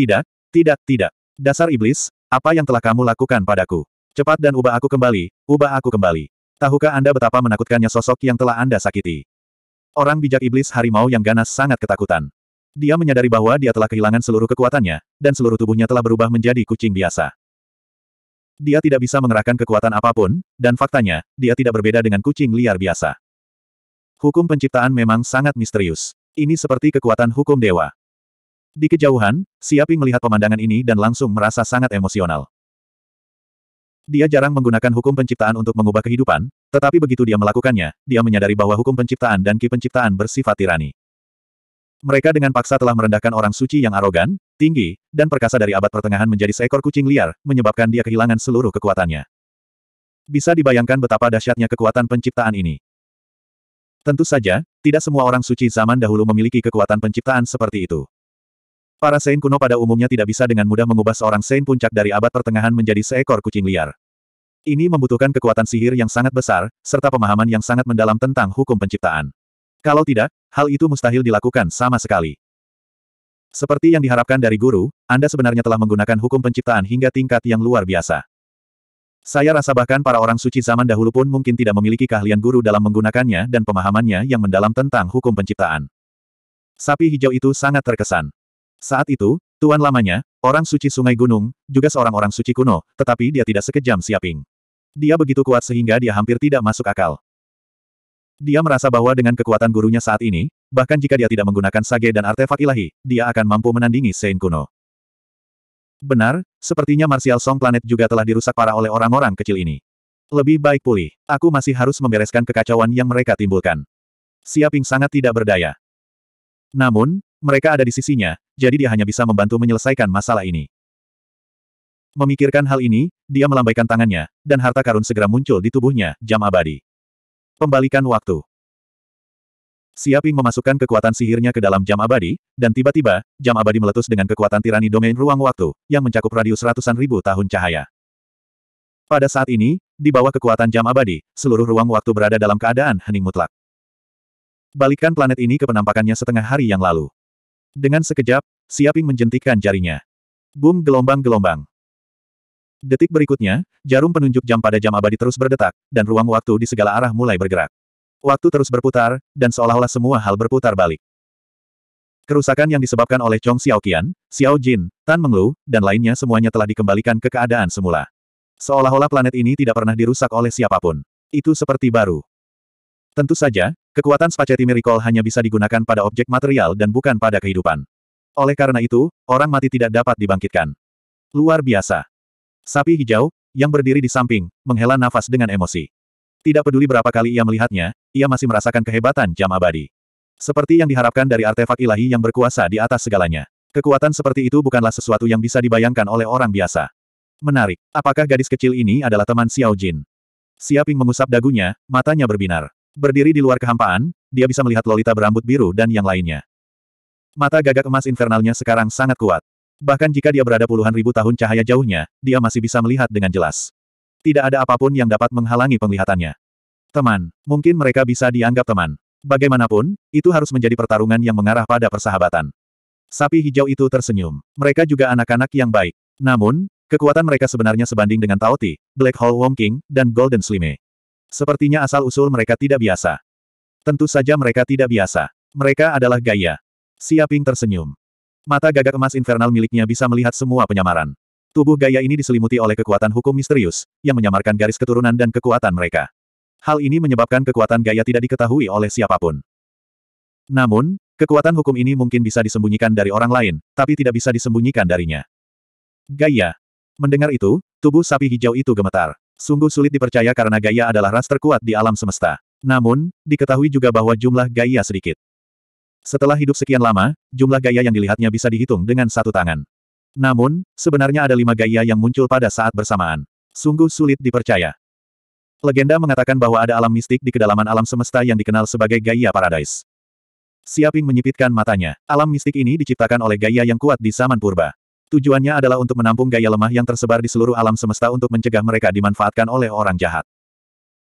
Tidak, tidak, tidak. Dasar iblis, apa yang telah kamu lakukan padaku? Cepat dan ubah aku kembali, ubah aku kembali. Tahukah Anda betapa menakutkannya sosok yang telah Anda sakiti? Orang bijak iblis harimau yang ganas sangat ketakutan. Dia menyadari bahwa dia telah kehilangan seluruh kekuatannya, dan seluruh tubuhnya telah berubah menjadi kucing biasa. Dia tidak bisa mengerahkan kekuatan apapun, dan faktanya, dia tidak berbeda dengan kucing liar biasa. Hukum penciptaan memang sangat misterius. Ini seperti kekuatan hukum dewa. Di kejauhan, Siaping melihat pemandangan ini dan langsung merasa sangat emosional. Dia jarang menggunakan hukum penciptaan untuk mengubah kehidupan, tetapi begitu dia melakukannya, dia menyadari bahwa hukum penciptaan dan ki penciptaan bersifat tirani. Mereka dengan paksa telah merendahkan orang suci yang arogan, tinggi, dan perkasa dari abad pertengahan menjadi seekor kucing liar, menyebabkan dia kehilangan seluruh kekuatannya. Bisa dibayangkan betapa dahsyatnya kekuatan penciptaan ini. Tentu saja, tidak semua orang suci zaman dahulu memiliki kekuatan penciptaan seperti itu. Para Saint kuno pada umumnya tidak bisa dengan mudah mengubah seorang Saint puncak dari abad pertengahan menjadi seekor kucing liar. Ini membutuhkan kekuatan sihir yang sangat besar, serta pemahaman yang sangat mendalam tentang hukum penciptaan. Kalau tidak, hal itu mustahil dilakukan sama sekali. Seperti yang diharapkan dari guru, Anda sebenarnya telah menggunakan hukum penciptaan hingga tingkat yang luar biasa. Saya rasa bahkan para orang suci zaman dahulu pun mungkin tidak memiliki keahlian guru dalam menggunakannya dan pemahamannya yang mendalam tentang hukum penciptaan. Sapi hijau itu sangat terkesan. Saat itu, tuan lamanya, orang suci sungai gunung, juga seorang orang suci kuno, tetapi dia tidak sekejam Siaping. Dia begitu kuat sehingga dia hampir tidak masuk akal. Dia merasa bahwa dengan kekuatan gurunya saat ini, bahkan jika dia tidak menggunakan sage dan artefak ilahi, dia akan mampu menandingi Sein kuno. Benar, sepertinya Martial Song Planet juga telah dirusak parah oleh orang-orang kecil ini. Lebih baik pulih, aku masih harus membereskan kekacauan yang mereka timbulkan. Siaping sangat tidak berdaya. Namun, mereka ada di sisinya, jadi dia hanya bisa membantu menyelesaikan masalah ini. Memikirkan hal ini, dia melambaikan tangannya, dan harta karun segera muncul di tubuhnya, jam abadi. Pembalikan waktu. Siaping memasukkan kekuatan sihirnya ke dalam jam abadi, dan tiba-tiba, jam abadi meletus dengan kekuatan tirani domain ruang waktu, yang mencakup radius ratusan ribu tahun cahaya. Pada saat ini, di bawah kekuatan jam abadi, seluruh ruang waktu berada dalam keadaan hening mutlak. Balikan planet ini ke penampakannya setengah hari yang lalu. Dengan sekejap, Siaping menjentikan jarinya. Boom gelombang-gelombang. Detik berikutnya, jarum penunjuk jam pada jam abadi terus berdetak, dan ruang waktu di segala arah mulai bergerak. Waktu terus berputar, dan seolah-olah semua hal berputar balik. Kerusakan yang disebabkan oleh Chong Xiaoqian, Xiao Jin, Tan Menglu, dan lainnya semuanya telah dikembalikan ke keadaan semula. Seolah-olah planet ini tidak pernah dirusak oleh siapapun. Itu seperti baru. Tentu saja, Kekuatan Spaceti Miracle hanya bisa digunakan pada objek material dan bukan pada kehidupan. Oleh karena itu, orang mati tidak dapat dibangkitkan. Luar biasa. Sapi hijau, yang berdiri di samping, menghela nafas dengan emosi. Tidak peduli berapa kali ia melihatnya, ia masih merasakan kehebatan jam abadi. Seperti yang diharapkan dari artefak ilahi yang berkuasa di atas segalanya. Kekuatan seperti itu bukanlah sesuatu yang bisa dibayangkan oleh orang biasa. Menarik, apakah gadis kecil ini adalah teman Xiao Jin? Xiaping mengusap dagunya, matanya berbinar. Berdiri di luar kehampaan, dia bisa melihat Lolita berambut biru dan yang lainnya. Mata gagak emas infernalnya sekarang sangat kuat. Bahkan jika dia berada puluhan ribu tahun cahaya jauhnya, dia masih bisa melihat dengan jelas. Tidak ada apapun yang dapat menghalangi penglihatannya. Teman, mungkin mereka bisa dianggap teman. Bagaimanapun, itu harus menjadi pertarungan yang mengarah pada persahabatan. Sapi hijau itu tersenyum. Mereka juga anak-anak yang baik. Namun, kekuatan mereka sebenarnya sebanding dengan Taoti, Black Hole Wong King, dan Golden Slime. Sepertinya asal-usul mereka tidak biasa. Tentu saja mereka tidak biasa. Mereka adalah gaya. Siaping tersenyum. Mata gagak emas infernal miliknya bisa melihat semua penyamaran. Tubuh gaya ini diselimuti oleh kekuatan hukum misterius, yang menyamarkan garis keturunan dan kekuatan mereka. Hal ini menyebabkan kekuatan gaya tidak diketahui oleh siapapun. Namun, kekuatan hukum ini mungkin bisa disembunyikan dari orang lain, tapi tidak bisa disembunyikan darinya. Gaya. Mendengar itu, tubuh sapi hijau itu gemetar. Sungguh sulit dipercaya karena Gaia adalah ras terkuat di alam semesta. Namun, diketahui juga bahwa jumlah Gaia sedikit. Setelah hidup sekian lama, jumlah Gaia yang dilihatnya bisa dihitung dengan satu tangan. Namun, sebenarnya ada lima Gaia yang muncul pada saat bersamaan. Sungguh sulit dipercaya. Legenda mengatakan bahwa ada alam mistik di kedalaman alam semesta yang dikenal sebagai Gaia Paradise. Siaping menyipitkan matanya. Alam mistik ini diciptakan oleh Gaia yang kuat di zaman purba. Tujuannya adalah untuk menampung gaya lemah yang tersebar di seluruh alam semesta untuk mencegah mereka dimanfaatkan oleh orang jahat.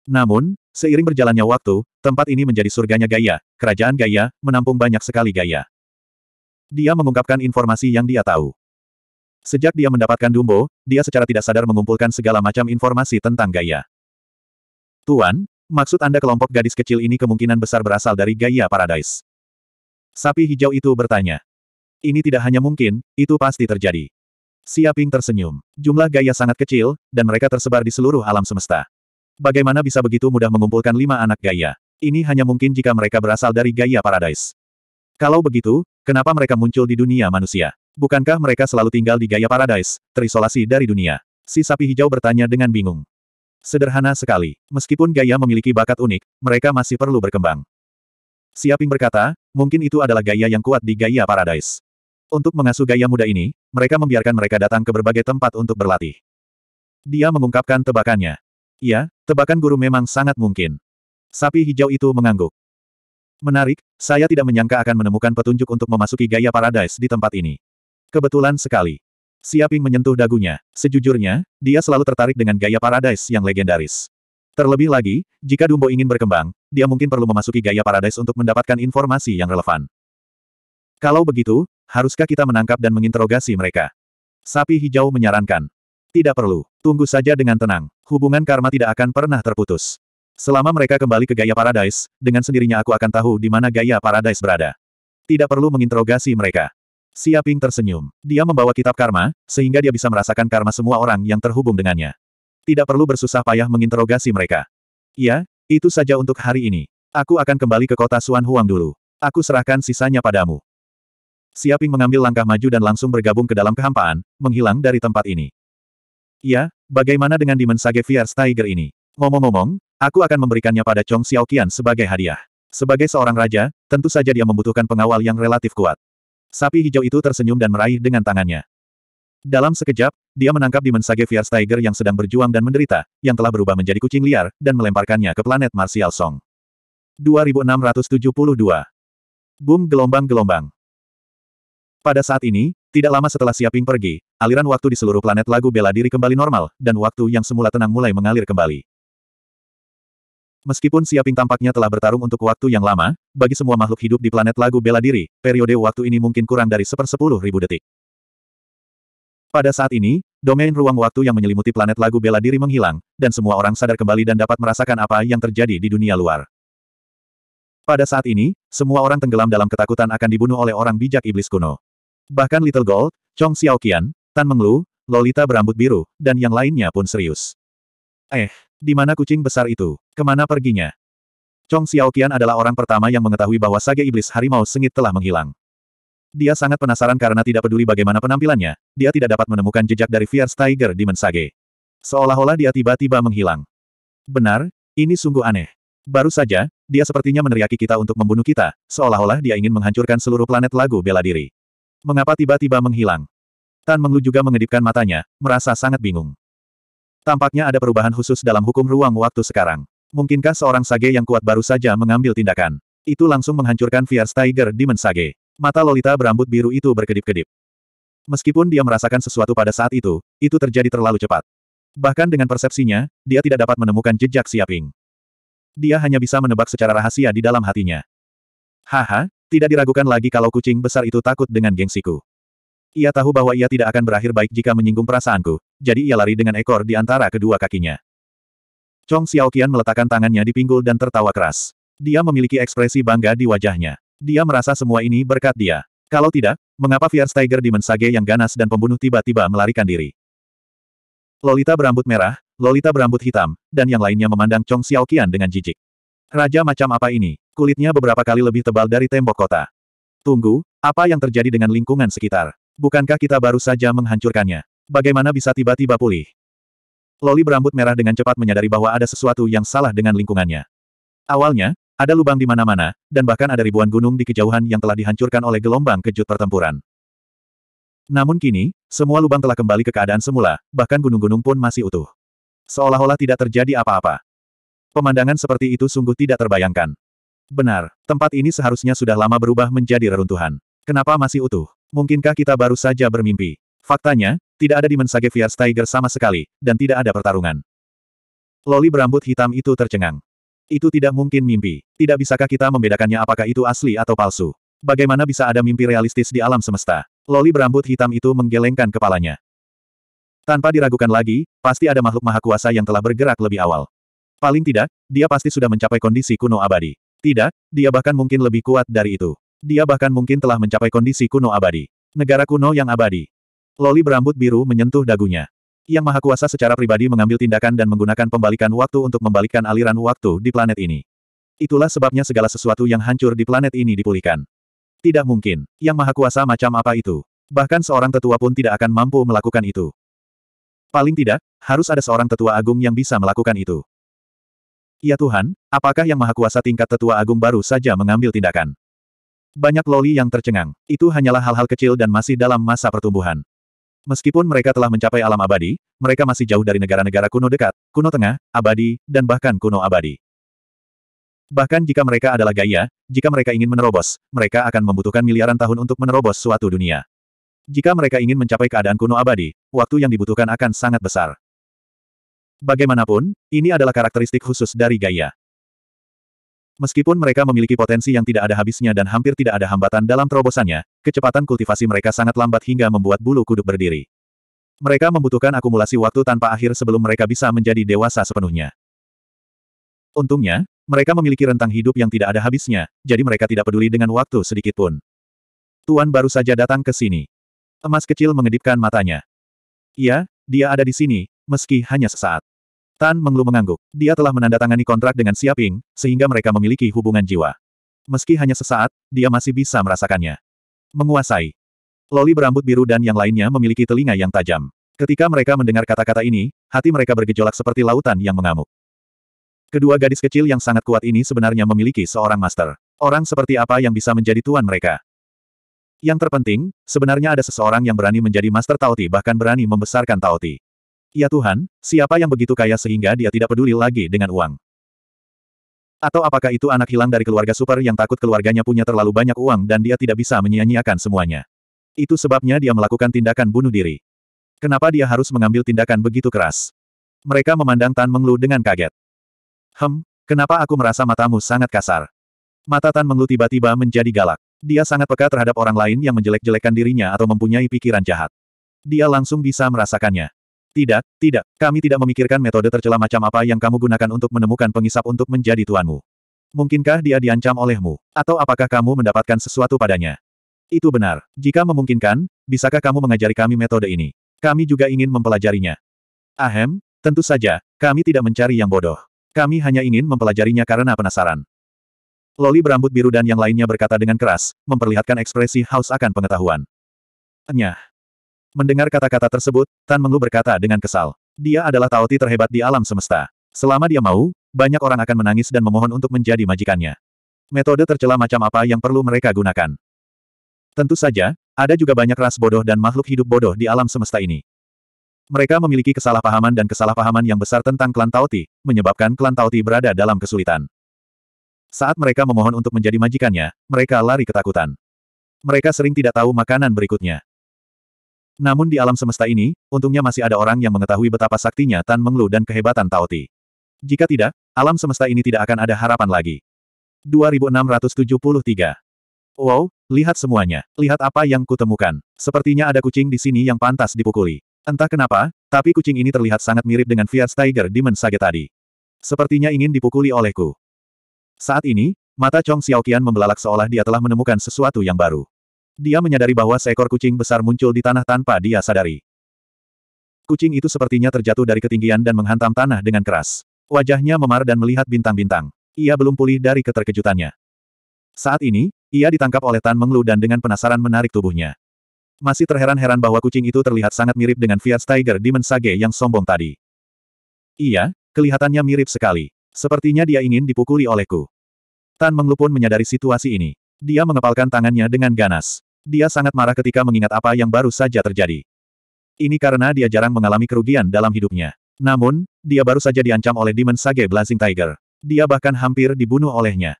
Namun, seiring berjalannya waktu, tempat ini menjadi surganya Gaia, kerajaan gaya menampung banyak sekali gaya. Dia mengungkapkan informasi yang dia tahu. Sejak dia mendapatkan Dumbo, dia secara tidak sadar mengumpulkan segala macam informasi tentang gaya. Tuan, maksud Anda kelompok gadis kecil ini kemungkinan besar berasal dari gaya Paradise? Sapi hijau itu bertanya. Ini tidak hanya mungkin, itu pasti terjadi. Siaping tersenyum. Jumlah gaya sangat kecil, dan mereka tersebar di seluruh alam semesta. Bagaimana bisa begitu mudah mengumpulkan lima anak gaya? Ini hanya mungkin jika mereka berasal dari gaya paradise. Kalau begitu, kenapa mereka muncul di dunia manusia? Bukankah mereka selalu tinggal di gaya paradise, terisolasi dari dunia? Si sapi hijau bertanya dengan bingung. Sederhana sekali. Meskipun gaya memiliki bakat unik, mereka masih perlu berkembang. Siaping berkata, mungkin itu adalah gaya yang kuat di gaya paradise. Untuk mengasuh gaya muda ini, mereka membiarkan mereka datang ke berbagai tempat untuk berlatih. Dia mengungkapkan tebakannya. Iya, tebakan guru memang sangat mungkin. Sapi hijau itu mengangguk. Menarik, saya tidak menyangka akan menemukan petunjuk untuk memasuki gaya paradise di tempat ini. Kebetulan sekali. Siaping menyentuh dagunya. Sejujurnya, dia selalu tertarik dengan gaya paradise yang legendaris. Terlebih lagi, jika Dumbo ingin berkembang, dia mungkin perlu memasuki gaya paradise untuk mendapatkan informasi yang relevan. Kalau begitu, Haruskah kita menangkap dan menginterogasi mereka? Sapi hijau menyarankan. Tidak perlu. Tunggu saja dengan tenang. Hubungan karma tidak akan pernah terputus. Selama mereka kembali ke gaya paradise, dengan sendirinya aku akan tahu di mana gaya paradise berada. Tidak perlu menginterogasi mereka. Siaping tersenyum. Dia membawa kitab karma, sehingga dia bisa merasakan karma semua orang yang terhubung dengannya. Tidak perlu bersusah payah menginterogasi mereka. Iya, itu saja untuk hari ini. Aku akan kembali ke kota Suan Huang dulu. Aku serahkan sisanya padamu. Siaping mengambil langkah maju dan langsung bergabung ke dalam kehampaan, menghilang dari tempat ini. Ya, bagaimana dengan Demon Sage Fierce Tiger ini? Ngomong-ngomong, aku akan memberikannya pada Chong Xiaoqian sebagai hadiah. Sebagai seorang raja, tentu saja dia membutuhkan pengawal yang relatif kuat. Sapi hijau itu tersenyum dan meraih dengan tangannya. Dalam sekejap, dia menangkap Demon Sage Fierce Tiger yang sedang berjuang dan menderita, yang telah berubah menjadi kucing liar, dan melemparkannya ke planet Martial Song. 2672 Boom gelombang-gelombang. Pada saat ini, tidak lama setelah Siaping pergi, aliran waktu di seluruh planet lagu bela diri kembali normal, dan waktu yang semula tenang mulai mengalir kembali. Meskipun Siaping tampaknya telah bertarung untuk waktu yang lama, bagi semua makhluk hidup di planet lagu bela diri, periode waktu ini mungkin kurang dari sepersepuluh ribu detik. Pada saat ini, domain ruang waktu yang menyelimuti planet lagu bela diri menghilang, dan semua orang sadar kembali dan dapat merasakan apa yang terjadi di dunia luar. Pada saat ini, semua orang tenggelam dalam ketakutan akan dibunuh oleh orang bijak iblis kuno. Bahkan Little Gold, Chong Xiaoqian, Tan Menglu, Lolita berambut biru, dan yang lainnya pun serius. Eh, di mana kucing besar itu? Kemana perginya? Chong Xiaoqian adalah orang pertama yang mengetahui bahwa Sage Iblis Harimau Sengit telah menghilang. Dia sangat penasaran karena tidak peduli bagaimana penampilannya, dia tidak dapat menemukan jejak dari Fierce Tiger di Mensage. Seolah-olah dia tiba-tiba menghilang. Benar, ini sungguh aneh. Baru saja, dia sepertinya meneriaki kita untuk membunuh kita, seolah-olah dia ingin menghancurkan seluruh planet lagu bela diri. Mengapa tiba-tiba menghilang? Tan Menglu juga mengedipkan matanya, merasa sangat bingung. Tampaknya ada perubahan khusus dalam hukum ruang waktu sekarang. Mungkinkah seorang sage yang kuat baru saja mengambil tindakan? Itu langsung menghancurkan Fierce Tiger Demon Sage. Mata Lolita berambut biru itu berkedip-kedip. Meskipun dia merasakan sesuatu pada saat itu, itu terjadi terlalu cepat. Bahkan dengan persepsinya, dia tidak dapat menemukan jejak Siaping. Dia hanya bisa menebak secara rahasia di dalam hatinya. Haha, tidak diragukan lagi kalau kucing besar itu takut dengan gengsiku. Ia tahu bahwa ia tidak akan berakhir baik jika menyinggung perasaanku, jadi ia lari dengan ekor di antara kedua kakinya. Chong Xiaoqian meletakkan tangannya di pinggul dan tertawa keras. Dia memiliki ekspresi bangga di wajahnya. Dia merasa semua ini berkat dia. Kalau tidak, mengapa Tiger di Sage yang ganas dan pembunuh tiba-tiba melarikan diri? Lolita berambut merah, Lolita berambut hitam, dan yang lainnya memandang Chong Xiaoqian dengan jijik. Raja macam apa ini? Kulitnya beberapa kali lebih tebal dari tembok kota. Tunggu, apa yang terjadi dengan lingkungan sekitar? Bukankah kita baru saja menghancurkannya? Bagaimana bisa tiba-tiba pulih? Loli berambut merah dengan cepat menyadari bahwa ada sesuatu yang salah dengan lingkungannya. Awalnya, ada lubang di mana-mana, dan bahkan ada ribuan gunung di kejauhan yang telah dihancurkan oleh gelombang kejut pertempuran. Namun kini, semua lubang telah kembali ke keadaan semula, bahkan gunung-gunung pun masih utuh. Seolah-olah tidak terjadi apa-apa. Pemandangan seperti itu sungguh tidak terbayangkan. Benar, tempat ini seharusnya sudah lama berubah menjadi reruntuhan. Kenapa masih utuh? Mungkinkah kita baru saja bermimpi? Faktanya, tidak ada di Sage Fierce Tiger sama sekali, dan tidak ada pertarungan. Loli berambut hitam itu tercengang. Itu tidak mungkin mimpi. Tidak bisakah kita membedakannya apakah itu asli atau palsu? Bagaimana bisa ada mimpi realistis di alam semesta? Loli berambut hitam itu menggelengkan kepalanya. Tanpa diragukan lagi, pasti ada makhluk maha kuasa yang telah bergerak lebih awal. Paling tidak, dia pasti sudah mencapai kondisi kuno abadi. Tidak, dia bahkan mungkin lebih kuat dari itu. Dia bahkan mungkin telah mencapai kondisi kuno abadi. Negara kuno yang abadi. Loli berambut biru menyentuh dagunya. Yang Maha Kuasa secara pribadi mengambil tindakan dan menggunakan pembalikan waktu untuk membalikkan aliran waktu di planet ini. Itulah sebabnya segala sesuatu yang hancur di planet ini dipulihkan. Tidak mungkin. Yang Maha Kuasa macam apa itu? Bahkan seorang tetua pun tidak akan mampu melakukan itu. Paling tidak, harus ada seorang tetua agung yang bisa melakukan itu. Ya Tuhan, apakah yang Maha Kuasa tingkat tetua agung baru saja mengambil tindakan? Banyak loli yang tercengang. Itu hanyalah hal-hal kecil dan masih dalam masa pertumbuhan. Meskipun mereka telah mencapai alam abadi, mereka masih jauh dari negara-negara kuno dekat, kuno tengah, abadi, dan bahkan kuno abadi. Bahkan jika mereka adalah gaya, jika mereka ingin menerobos, mereka akan membutuhkan miliaran tahun untuk menerobos suatu dunia. Jika mereka ingin mencapai keadaan kuno abadi, waktu yang dibutuhkan akan sangat besar. Bagaimanapun, ini adalah karakteristik khusus dari gaya. Meskipun mereka memiliki potensi yang tidak ada habisnya dan hampir tidak ada hambatan dalam terobosannya, kecepatan kultivasi mereka sangat lambat hingga membuat bulu kuduk berdiri. Mereka membutuhkan akumulasi waktu tanpa akhir sebelum mereka bisa menjadi dewasa sepenuhnya. Untungnya, mereka memiliki rentang hidup yang tidak ada habisnya, jadi mereka tidak peduli dengan waktu sedikit pun. Tuan baru saja datang ke sini. Emas kecil mengedipkan matanya. Iya, dia ada di sini, meski hanya sesaat. Tan Menglu mengangguk. Dia telah menandatangani kontrak dengan Siaping, sehingga mereka memiliki hubungan jiwa. Meski hanya sesaat, dia masih bisa merasakannya. Menguasai. Loli berambut biru dan yang lainnya memiliki telinga yang tajam. Ketika mereka mendengar kata-kata ini, hati mereka bergejolak seperti lautan yang mengamuk. Kedua gadis kecil yang sangat kuat ini sebenarnya memiliki seorang master. Orang seperti apa yang bisa menjadi tuan mereka? Yang terpenting, sebenarnya ada seseorang yang berani menjadi master Tauti bahkan berani membesarkan Tauti. Ya Tuhan, siapa yang begitu kaya sehingga dia tidak peduli lagi dengan uang? Atau apakah itu anak hilang dari keluarga super yang takut keluarganya punya terlalu banyak uang dan dia tidak bisa menyia-nyiakan semuanya? Itu sebabnya dia melakukan tindakan bunuh diri. Kenapa dia harus mengambil tindakan begitu keras? Mereka memandang Tan Menglu dengan kaget. Hem, kenapa aku merasa matamu sangat kasar? Mata Tan Menglu tiba-tiba menjadi galak. Dia sangat peka terhadap orang lain yang menjelek-jelekan dirinya atau mempunyai pikiran jahat. Dia langsung bisa merasakannya. Tidak, tidak, kami tidak memikirkan metode tercela macam apa yang kamu gunakan untuk menemukan pengisap untuk menjadi tuanmu. Mungkinkah dia diancam olehmu? Atau apakah kamu mendapatkan sesuatu padanya? Itu benar. Jika memungkinkan, bisakah kamu mengajari kami metode ini? Kami juga ingin mempelajarinya. Ahem, tentu saja, kami tidak mencari yang bodoh. Kami hanya ingin mempelajarinya karena penasaran. Loli berambut biru dan yang lainnya berkata dengan keras, memperlihatkan ekspresi haus akan pengetahuan. Enyah. Mendengar kata-kata tersebut, Tan Menglu berkata dengan kesal. Dia adalah Ti terhebat di alam semesta. Selama dia mau, banyak orang akan menangis dan memohon untuk menjadi majikannya. Metode tercela macam apa yang perlu mereka gunakan? Tentu saja, ada juga banyak ras bodoh dan makhluk hidup bodoh di alam semesta ini. Mereka memiliki kesalahpahaman dan kesalahpahaman yang besar tentang klan Tauti, menyebabkan klan Tauti berada dalam kesulitan. Saat mereka memohon untuk menjadi majikannya, mereka lari ketakutan. Mereka sering tidak tahu makanan berikutnya. Namun di alam semesta ini, untungnya masih ada orang yang mengetahui betapa saktinya Tan Menglu dan kehebatan Tao Ti. Jika tidak, alam semesta ini tidak akan ada harapan lagi. 2673 Wow, lihat semuanya. Lihat apa yang kutemukan. Sepertinya ada kucing di sini yang pantas dipukuli. Entah kenapa, tapi kucing ini terlihat sangat mirip dengan Fierce Tiger Demon Sage tadi. Sepertinya ingin dipukuli olehku. Saat ini, mata Chong Xiaoqian membelalak seolah dia telah menemukan sesuatu yang baru. Dia menyadari bahwa seekor kucing besar muncul di tanah tanpa dia sadari. Kucing itu sepertinya terjatuh dari ketinggian dan menghantam tanah dengan keras. Wajahnya memar dan melihat bintang-bintang. Ia belum pulih dari keterkejutannya. Saat ini, ia ditangkap oleh Tan Menglu dan dengan penasaran menarik tubuhnya. Masih terheran-heran bahwa kucing itu terlihat sangat mirip dengan Fiat Tiger Demon Sage yang sombong tadi. Iya, kelihatannya mirip sekali. Sepertinya dia ingin dipukuli olehku. Tan Menglu pun menyadari situasi ini. Dia mengepalkan tangannya dengan ganas. Dia sangat marah ketika mengingat apa yang baru saja terjadi. Ini karena dia jarang mengalami kerugian dalam hidupnya. Namun, dia baru saja diancam oleh Demon Sage Blazing Tiger. Dia bahkan hampir dibunuh olehnya.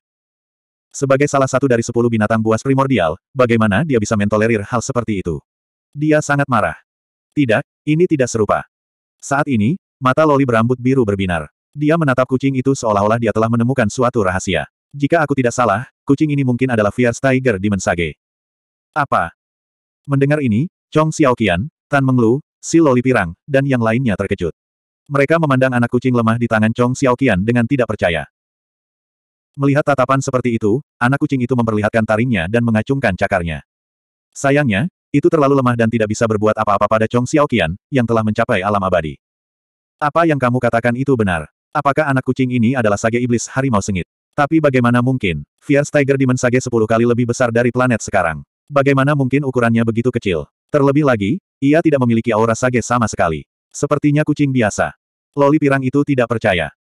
Sebagai salah satu dari sepuluh binatang buas primordial, bagaimana dia bisa mentolerir hal seperti itu? Dia sangat marah. Tidak, ini tidak serupa. Saat ini, mata Loli berambut biru berbinar. Dia menatap kucing itu seolah-olah dia telah menemukan suatu rahasia. Jika aku tidak salah, kucing ini mungkin adalah Fierce Tiger Demon Sage. Apa? Mendengar ini, Chong Xiaoqian, Tan Menglu, Si Loli Pirang, dan yang lainnya terkejut. Mereka memandang anak kucing lemah di tangan Chong Xiaoqian dengan tidak percaya. Melihat tatapan seperti itu, anak kucing itu memperlihatkan taringnya dan mengacungkan cakarnya. Sayangnya, itu terlalu lemah dan tidak bisa berbuat apa-apa pada Chong Xiaoqian, yang telah mencapai alam abadi. Apa yang kamu katakan itu benar? Apakah anak kucing ini adalah sage iblis harimau sengit? Tapi bagaimana mungkin? Fierce Tiger Demon Sage 10 kali lebih besar dari planet sekarang. Bagaimana mungkin ukurannya begitu kecil? Terlebih lagi, ia tidak memiliki aura sage sama sekali. Sepertinya kucing biasa. Loli pirang itu tidak percaya.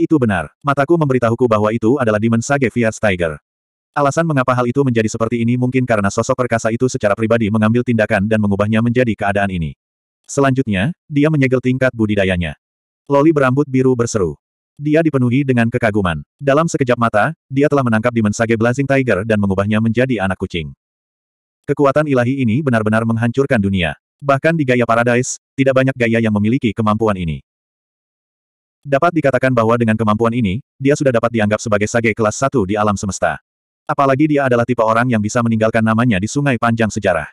Itu benar. Mataku memberitahuku bahwa itu adalah Demon Sage Fierce Tiger. Alasan mengapa hal itu menjadi seperti ini mungkin karena sosok perkasa itu secara pribadi mengambil tindakan dan mengubahnya menjadi keadaan ini. Selanjutnya, dia menyegel tingkat budidayanya. Loli berambut biru berseru. Dia dipenuhi dengan kekaguman. Dalam sekejap mata, dia telah menangkap Demon Sage Blazing Tiger dan mengubahnya menjadi anak kucing. Kekuatan ilahi ini benar-benar menghancurkan dunia. Bahkan di gaya Paradise, tidak banyak gaya yang memiliki kemampuan ini. Dapat dikatakan bahwa dengan kemampuan ini, dia sudah dapat dianggap sebagai sage kelas satu di alam semesta. Apalagi dia adalah tipe orang yang bisa meninggalkan namanya di sungai panjang sejarah.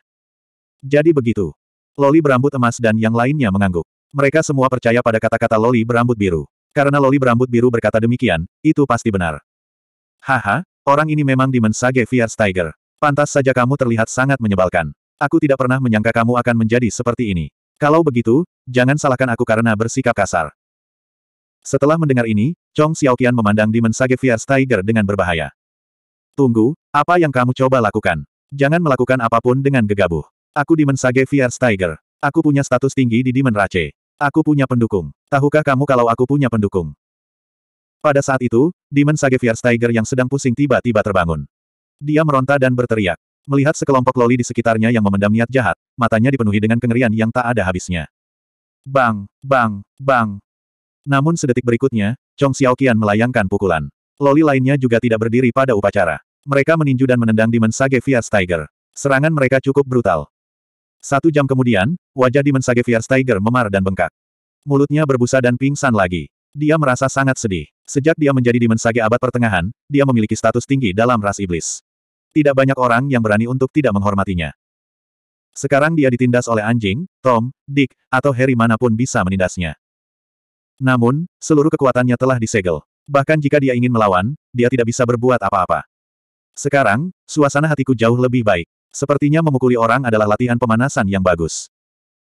Jadi begitu. Loli berambut emas dan yang lainnya mengangguk. Mereka semua percaya pada kata-kata Loli berambut biru. Karena Loli berambut biru berkata demikian, itu pasti benar. Haha, orang ini memang dimensi Sage Fierce Tiger. Pantas saja kamu terlihat sangat menyebalkan. Aku tidak pernah menyangka kamu akan menjadi seperti ini. Kalau begitu, jangan salahkan aku karena bersikap kasar. Setelah mendengar ini, Chong Xiaoqian memandang Demon Sage Fierce Tiger dengan berbahaya. Tunggu, apa yang kamu coba lakukan? Jangan melakukan apapun dengan gegabah. Aku Demon Sage Fierce Tiger. Aku punya status tinggi di Demon Race. Aku punya pendukung. Tahukah kamu kalau aku punya pendukung? Pada saat itu, Demon Sage Fierce Tiger yang sedang pusing tiba-tiba terbangun. Dia meronta dan berteriak. Melihat sekelompok loli di sekitarnya yang memendam niat jahat, matanya dipenuhi dengan kengerian yang tak ada habisnya. Bang, bang, bang. Namun sedetik berikutnya, Chong Xiaoqian melayangkan pukulan. Loli lainnya juga tidak berdiri pada upacara. Mereka meninju dan menendang Demon Sage Fierce Tiger. Serangan mereka cukup brutal. Satu jam kemudian, wajah Demon Sage Fierce Tiger memar dan bengkak. Mulutnya berbusa dan pingsan lagi. Dia merasa sangat sedih. Sejak dia menjadi Demon Sage abad pertengahan, dia memiliki status tinggi dalam ras iblis. Tidak banyak orang yang berani untuk tidak menghormatinya. Sekarang dia ditindas oleh anjing, Tom, Dick, atau Harry manapun bisa menindasnya. Namun, seluruh kekuatannya telah disegel. Bahkan jika dia ingin melawan, dia tidak bisa berbuat apa-apa. Sekarang, suasana hatiku jauh lebih baik. Sepertinya memukuli orang adalah latihan pemanasan yang bagus.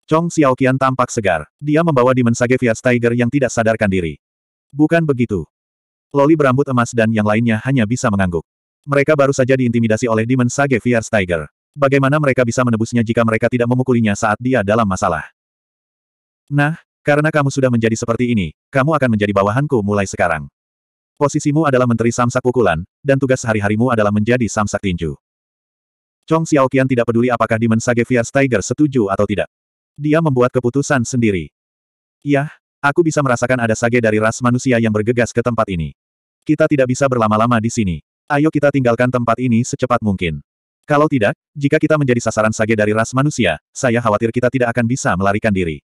Chong Xiaoqian tampak segar. Dia membawa Demon Sage Fiat Tiger yang tidak sadarkan diri. Bukan begitu. Loli berambut emas dan yang lainnya hanya bisa mengangguk. Mereka baru saja diintimidasi oleh Demon Sage Fierce Tiger. Bagaimana mereka bisa menebusnya jika mereka tidak memukulinya saat dia dalam masalah? Nah, karena kamu sudah menjadi seperti ini, kamu akan menjadi bawahanku mulai sekarang. Posisimu adalah menteri samsak pukulan, dan tugas sehari-harimu adalah menjadi samsak tinju. Chong Xiaoqian tidak peduli apakah Demon Sage Fierce Tiger setuju atau tidak. Dia membuat keputusan sendiri. Yah, aku bisa merasakan ada sage dari ras manusia yang bergegas ke tempat ini. Kita tidak bisa berlama-lama di sini. Ayo kita tinggalkan tempat ini secepat mungkin. Kalau tidak, jika kita menjadi sasaran sage dari ras manusia, saya khawatir kita tidak akan bisa melarikan diri.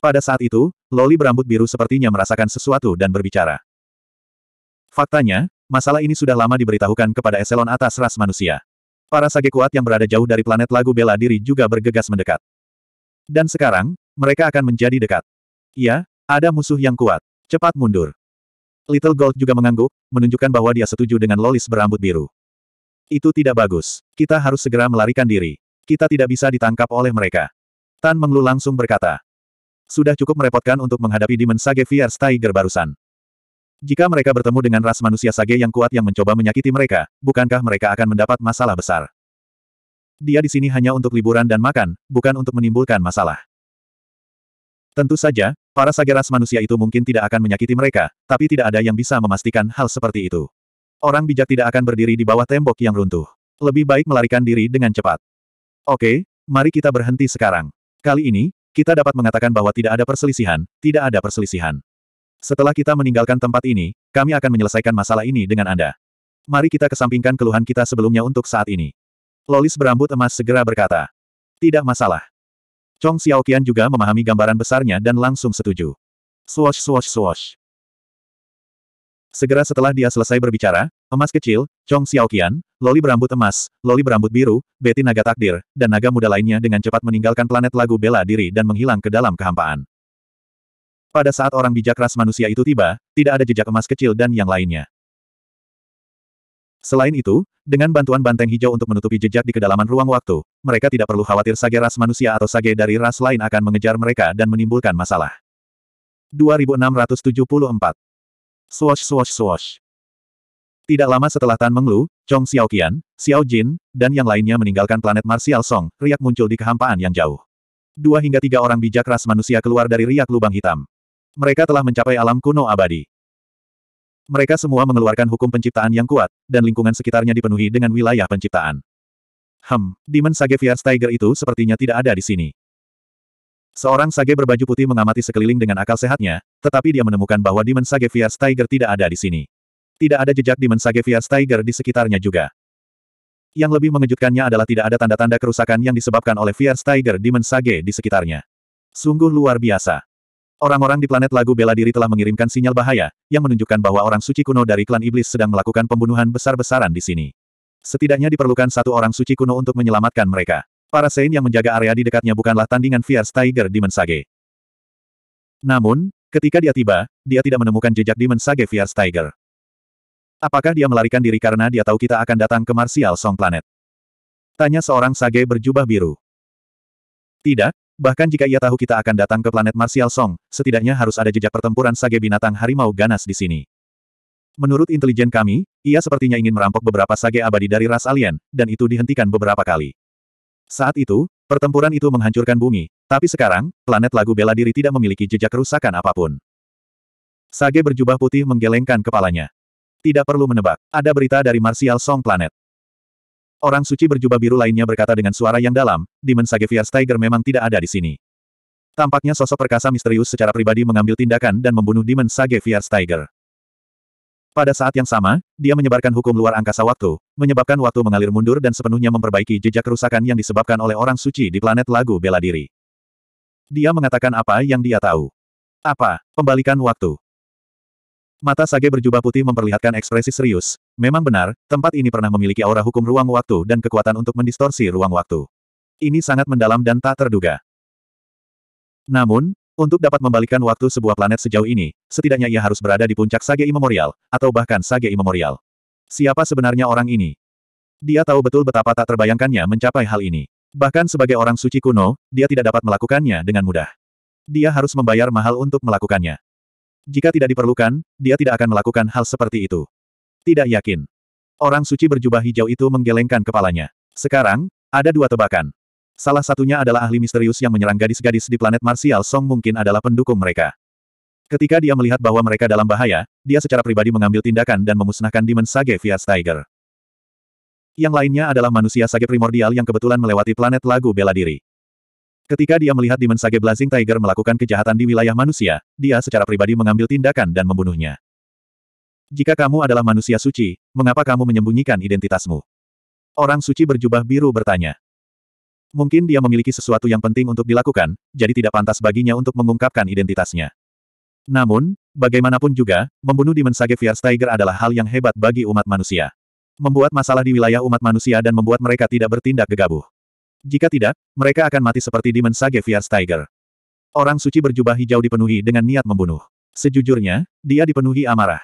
Pada saat itu, Loli berambut biru sepertinya merasakan sesuatu dan berbicara. Faktanya, masalah ini sudah lama diberitahukan kepada eselon atas ras manusia. Para sage kuat yang berada jauh dari planet lagu bela diri juga bergegas mendekat. Dan sekarang, mereka akan menjadi dekat. Ya, ada musuh yang kuat. Cepat mundur. Little Gold juga mengangguk, menunjukkan bahwa dia setuju dengan Lolis berambut biru. Itu tidak bagus. Kita harus segera melarikan diri. Kita tidak bisa ditangkap oleh mereka. Tan Menglu langsung berkata. Sudah cukup merepotkan untuk menghadapi Demon Sage Fierce Tiger barusan. Jika mereka bertemu dengan ras manusia sage yang kuat yang mencoba menyakiti mereka, bukankah mereka akan mendapat masalah besar? Dia di sini hanya untuk liburan dan makan, bukan untuk menimbulkan masalah. Tentu saja, para sageras manusia itu mungkin tidak akan menyakiti mereka, tapi tidak ada yang bisa memastikan hal seperti itu. Orang bijak tidak akan berdiri di bawah tembok yang runtuh. Lebih baik melarikan diri dengan cepat. Oke, mari kita berhenti sekarang. Kali ini, kita dapat mengatakan bahwa tidak ada perselisihan, tidak ada perselisihan. Setelah kita meninggalkan tempat ini, kami akan menyelesaikan masalah ini dengan Anda. Mari kita kesampingkan keluhan kita sebelumnya untuk saat ini. Lolis berambut emas segera berkata. Tidak masalah. Chong Xiaoqian juga memahami gambaran besarnya dan langsung setuju. Swash swash swash. Segera setelah dia selesai berbicara, emas kecil, Chong Xiaoqian, loli berambut emas, loli berambut biru, Betty naga takdir, dan naga muda lainnya dengan cepat meninggalkan planet lagu bela diri dan menghilang ke dalam kehampaan. Pada saat orang bijak ras manusia itu tiba, tidak ada jejak emas kecil dan yang lainnya. Selain itu, dengan bantuan banteng hijau untuk menutupi jejak di kedalaman ruang waktu, mereka tidak perlu khawatir sage ras manusia atau sage dari ras lain akan mengejar mereka dan menimbulkan masalah. 2674 Swash swash swash Tidak lama setelah Tan Menglu, Chong Xiaoqian, Xiao Jin, dan yang lainnya meninggalkan planet Martial Song, riak muncul di kehampaan yang jauh. Dua hingga tiga orang bijak ras manusia keluar dari riak lubang hitam. Mereka telah mencapai alam kuno abadi. Mereka semua mengeluarkan hukum penciptaan yang kuat, dan lingkungan sekitarnya dipenuhi dengan wilayah penciptaan. Hem, Demon Sage Fierce Tiger itu sepertinya tidak ada di sini. Seorang Sage berbaju putih mengamati sekeliling dengan akal sehatnya, tetapi dia menemukan bahwa Demon Sage Fierce Tiger tidak ada di sini. Tidak ada jejak Demon Sage Fierce Tiger di sekitarnya juga. Yang lebih mengejutkannya adalah tidak ada tanda-tanda kerusakan yang disebabkan oleh Fierce Tiger Demon Sage di sekitarnya. Sungguh luar biasa. Orang-orang di planet lagu bela diri telah mengirimkan sinyal bahaya, yang menunjukkan bahwa orang suci kuno dari klan iblis sedang melakukan pembunuhan besar-besaran di sini. Setidaknya diperlukan satu orang suci kuno untuk menyelamatkan mereka. Para Sein yang menjaga area di dekatnya bukanlah tandingan Fierce Tiger di Mensage. Namun, ketika dia tiba, dia tidak menemukan jejak di Mensage Fierce Tiger. Apakah dia melarikan diri karena dia tahu kita akan datang ke Martial Song Planet? Tanya seorang Sage berjubah biru. Tidak, Bahkan jika ia tahu kita akan datang ke planet Martial Song, setidaknya harus ada jejak pertempuran sage binatang harimau ganas di sini. Menurut intelijen kami, ia sepertinya ingin merampok beberapa sage abadi dari ras alien, dan itu dihentikan beberapa kali. Saat itu, pertempuran itu menghancurkan bumi, tapi sekarang, planet lagu bela diri tidak memiliki jejak kerusakan apapun. Sage berjubah putih menggelengkan kepalanya. Tidak perlu menebak, ada berita dari Martial Song Planet. Orang suci berjubah biru lainnya berkata dengan suara yang dalam, Demon Sagevias Tiger memang tidak ada di sini. Tampaknya sosok perkasa misterius secara pribadi mengambil tindakan dan membunuh Demon Sagevias Tiger. Pada saat yang sama, dia menyebarkan hukum luar angkasa waktu, menyebabkan waktu mengalir mundur dan sepenuhnya memperbaiki jejak kerusakan yang disebabkan oleh orang suci di planet lagu bela diri. Dia mengatakan apa yang dia tahu. Apa? Pembalikan waktu. Mata Sage berjubah putih memperlihatkan ekspresi serius. Memang benar, tempat ini pernah memiliki aura hukum ruang waktu dan kekuatan untuk mendistorsi ruang waktu. Ini sangat mendalam dan tak terduga. Namun, untuk dapat membalikkan waktu sebuah planet sejauh ini, setidaknya ia harus berada di puncak Sage imemorial, atau bahkan Sage imemorial. Siapa sebenarnya orang ini? Dia tahu betul betapa tak terbayangkannya mencapai hal ini. Bahkan sebagai orang suci kuno, dia tidak dapat melakukannya dengan mudah. Dia harus membayar mahal untuk melakukannya. Jika tidak diperlukan, dia tidak akan melakukan hal seperti itu. Tidak yakin. Orang suci berjubah hijau itu menggelengkan kepalanya. Sekarang, ada dua tebakan. Salah satunya adalah ahli misterius yang menyerang gadis-gadis di planet Marsial Song mungkin adalah pendukung mereka. Ketika dia melihat bahwa mereka dalam bahaya, dia secara pribadi mengambil tindakan dan memusnahkan Demon Sage via Tiger. Yang lainnya adalah manusia sage primordial yang kebetulan melewati planet lagu bela diri. Ketika dia melihat Sage Blazing Tiger melakukan kejahatan di wilayah manusia, dia secara pribadi mengambil tindakan dan membunuhnya. Jika kamu adalah manusia suci, mengapa kamu menyembunyikan identitasmu? Orang suci berjubah biru bertanya. Mungkin dia memiliki sesuatu yang penting untuk dilakukan, jadi tidak pantas baginya untuk mengungkapkan identitasnya. Namun, bagaimanapun juga, membunuh Sage Fierce Tiger adalah hal yang hebat bagi umat manusia. Membuat masalah di wilayah umat manusia dan membuat mereka tidak bertindak gegabah. Jika tidak, mereka akan mati seperti Demon Sage Fierce Tiger. Orang suci berjubah hijau dipenuhi dengan niat membunuh. Sejujurnya, dia dipenuhi amarah.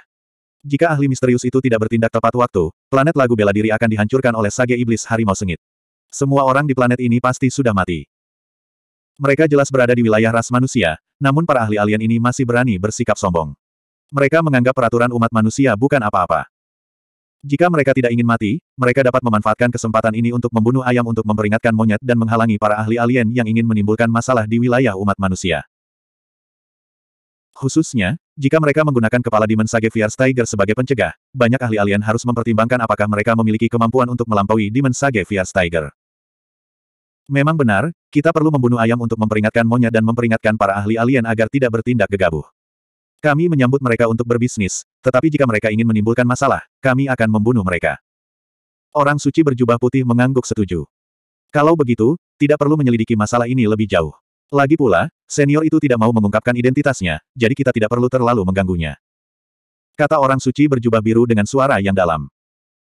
Jika ahli misterius itu tidak bertindak tepat waktu, planet lagu bela diri akan dihancurkan oleh Sage Iblis Harimau Sengit. Semua orang di planet ini pasti sudah mati. Mereka jelas berada di wilayah ras manusia, namun para ahli alien ini masih berani bersikap sombong. Mereka menganggap peraturan umat manusia bukan apa-apa. Jika mereka tidak ingin mati, mereka dapat memanfaatkan kesempatan ini untuk membunuh ayam untuk memperingatkan monyet dan menghalangi para ahli alien yang ingin menimbulkan masalah di wilayah umat manusia. Khususnya, jika mereka menggunakan kepala Demon Sage Fierce Tiger sebagai pencegah, banyak ahli alien harus mempertimbangkan apakah mereka memiliki kemampuan untuk melampaui Demon Sage Fierce Tiger. Memang benar, kita perlu membunuh ayam untuk memperingatkan monyet dan memperingatkan para ahli alien agar tidak bertindak gegabah. Kami menyambut mereka untuk berbisnis, tetapi jika mereka ingin menimbulkan masalah, kami akan membunuh mereka. Orang suci berjubah putih mengangguk setuju. Kalau begitu, tidak perlu menyelidiki masalah ini lebih jauh. Lagi pula, senior itu tidak mau mengungkapkan identitasnya, jadi kita tidak perlu terlalu mengganggunya. Kata orang suci berjubah biru dengan suara yang dalam.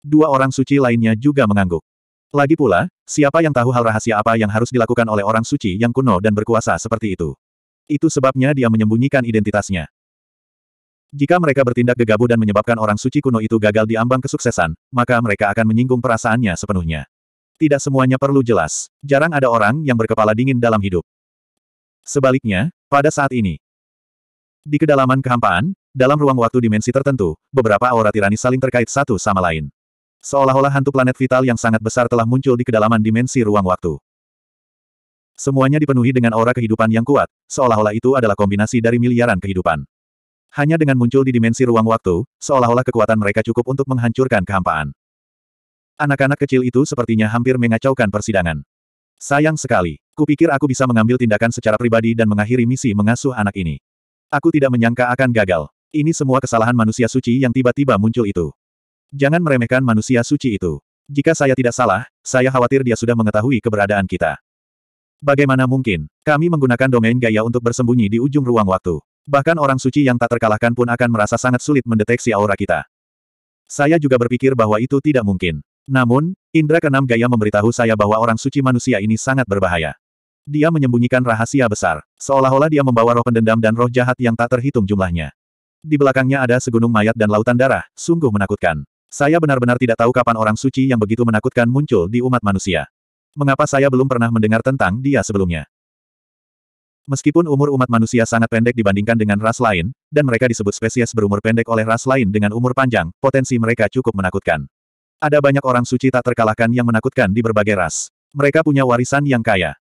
Dua orang suci lainnya juga mengangguk. Lagi pula, siapa yang tahu hal rahasia apa yang harus dilakukan oleh orang suci yang kuno dan berkuasa seperti itu? Itu sebabnya dia menyembunyikan identitasnya. Jika mereka bertindak gegabah dan menyebabkan orang suci kuno itu gagal di ambang kesuksesan, maka mereka akan menyinggung perasaannya sepenuhnya. Tidak semuanya perlu jelas. Jarang ada orang yang berkepala dingin dalam hidup. Sebaliknya, pada saat ini, di kedalaman kehampaan, dalam ruang waktu dimensi tertentu, beberapa aura tirani saling terkait satu sama lain. Seolah-olah hantu planet vital yang sangat besar telah muncul di kedalaman dimensi ruang waktu. Semuanya dipenuhi dengan aura kehidupan yang kuat, seolah-olah itu adalah kombinasi dari miliaran kehidupan. Hanya dengan muncul di dimensi ruang waktu, seolah-olah kekuatan mereka cukup untuk menghancurkan kehampaan. Anak-anak kecil itu sepertinya hampir mengacaukan persidangan. Sayang sekali. Kupikir aku bisa mengambil tindakan secara pribadi dan mengakhiri misi mengasuh anak ini. Aku tidak menyangka akan gagal. Ini semua kesalahan manusia suci yang tiba-tiba muncul itu. Jangan meremehkan manusia suci itu. Jika saya tidak salah, saya khawatir dia sudah mengetahui keberadaan kita. Bagaimana mungkin, kami menggunakan domain gaya untuk bersembunyi di ujung ruang waktu. Bahkan orang suci yang tak terkalahkan pun akan merasa sangat sulit mendeteksi aura kita. Saya juga berpikir bahwa itu tidak mungkin. Namun, Indra keenam Gaya memberitahu saya bahwa orang suci manusia ini sangat berbahaya. Dia menyembunyikan rahasia besar, seolah-olah dia membawa roh pendendam dan roh jahat yang tak terhitung jumlahnya. Di belakangnya ada segunung mayat dan lautan darah, sungguh menakutkan. Saya benar-benar tidak tahu kapan orang suci yang begitu menakutkan muncul di umat manusia. Mengapa saya belum pernah mendengar tentang dia sebelumnya? Meskipun umur umat manusia sangat pendek dibandingkan dengan ras lain, dan mereka disebut spesies berumur pendek oleh ras lain dengan umur panjang, potensi mereka cukup menakutkan. Ada banyak orang suci tak terkalahkan yang menakutkan di berbagai ras. Mereka punya warisan yang kaya.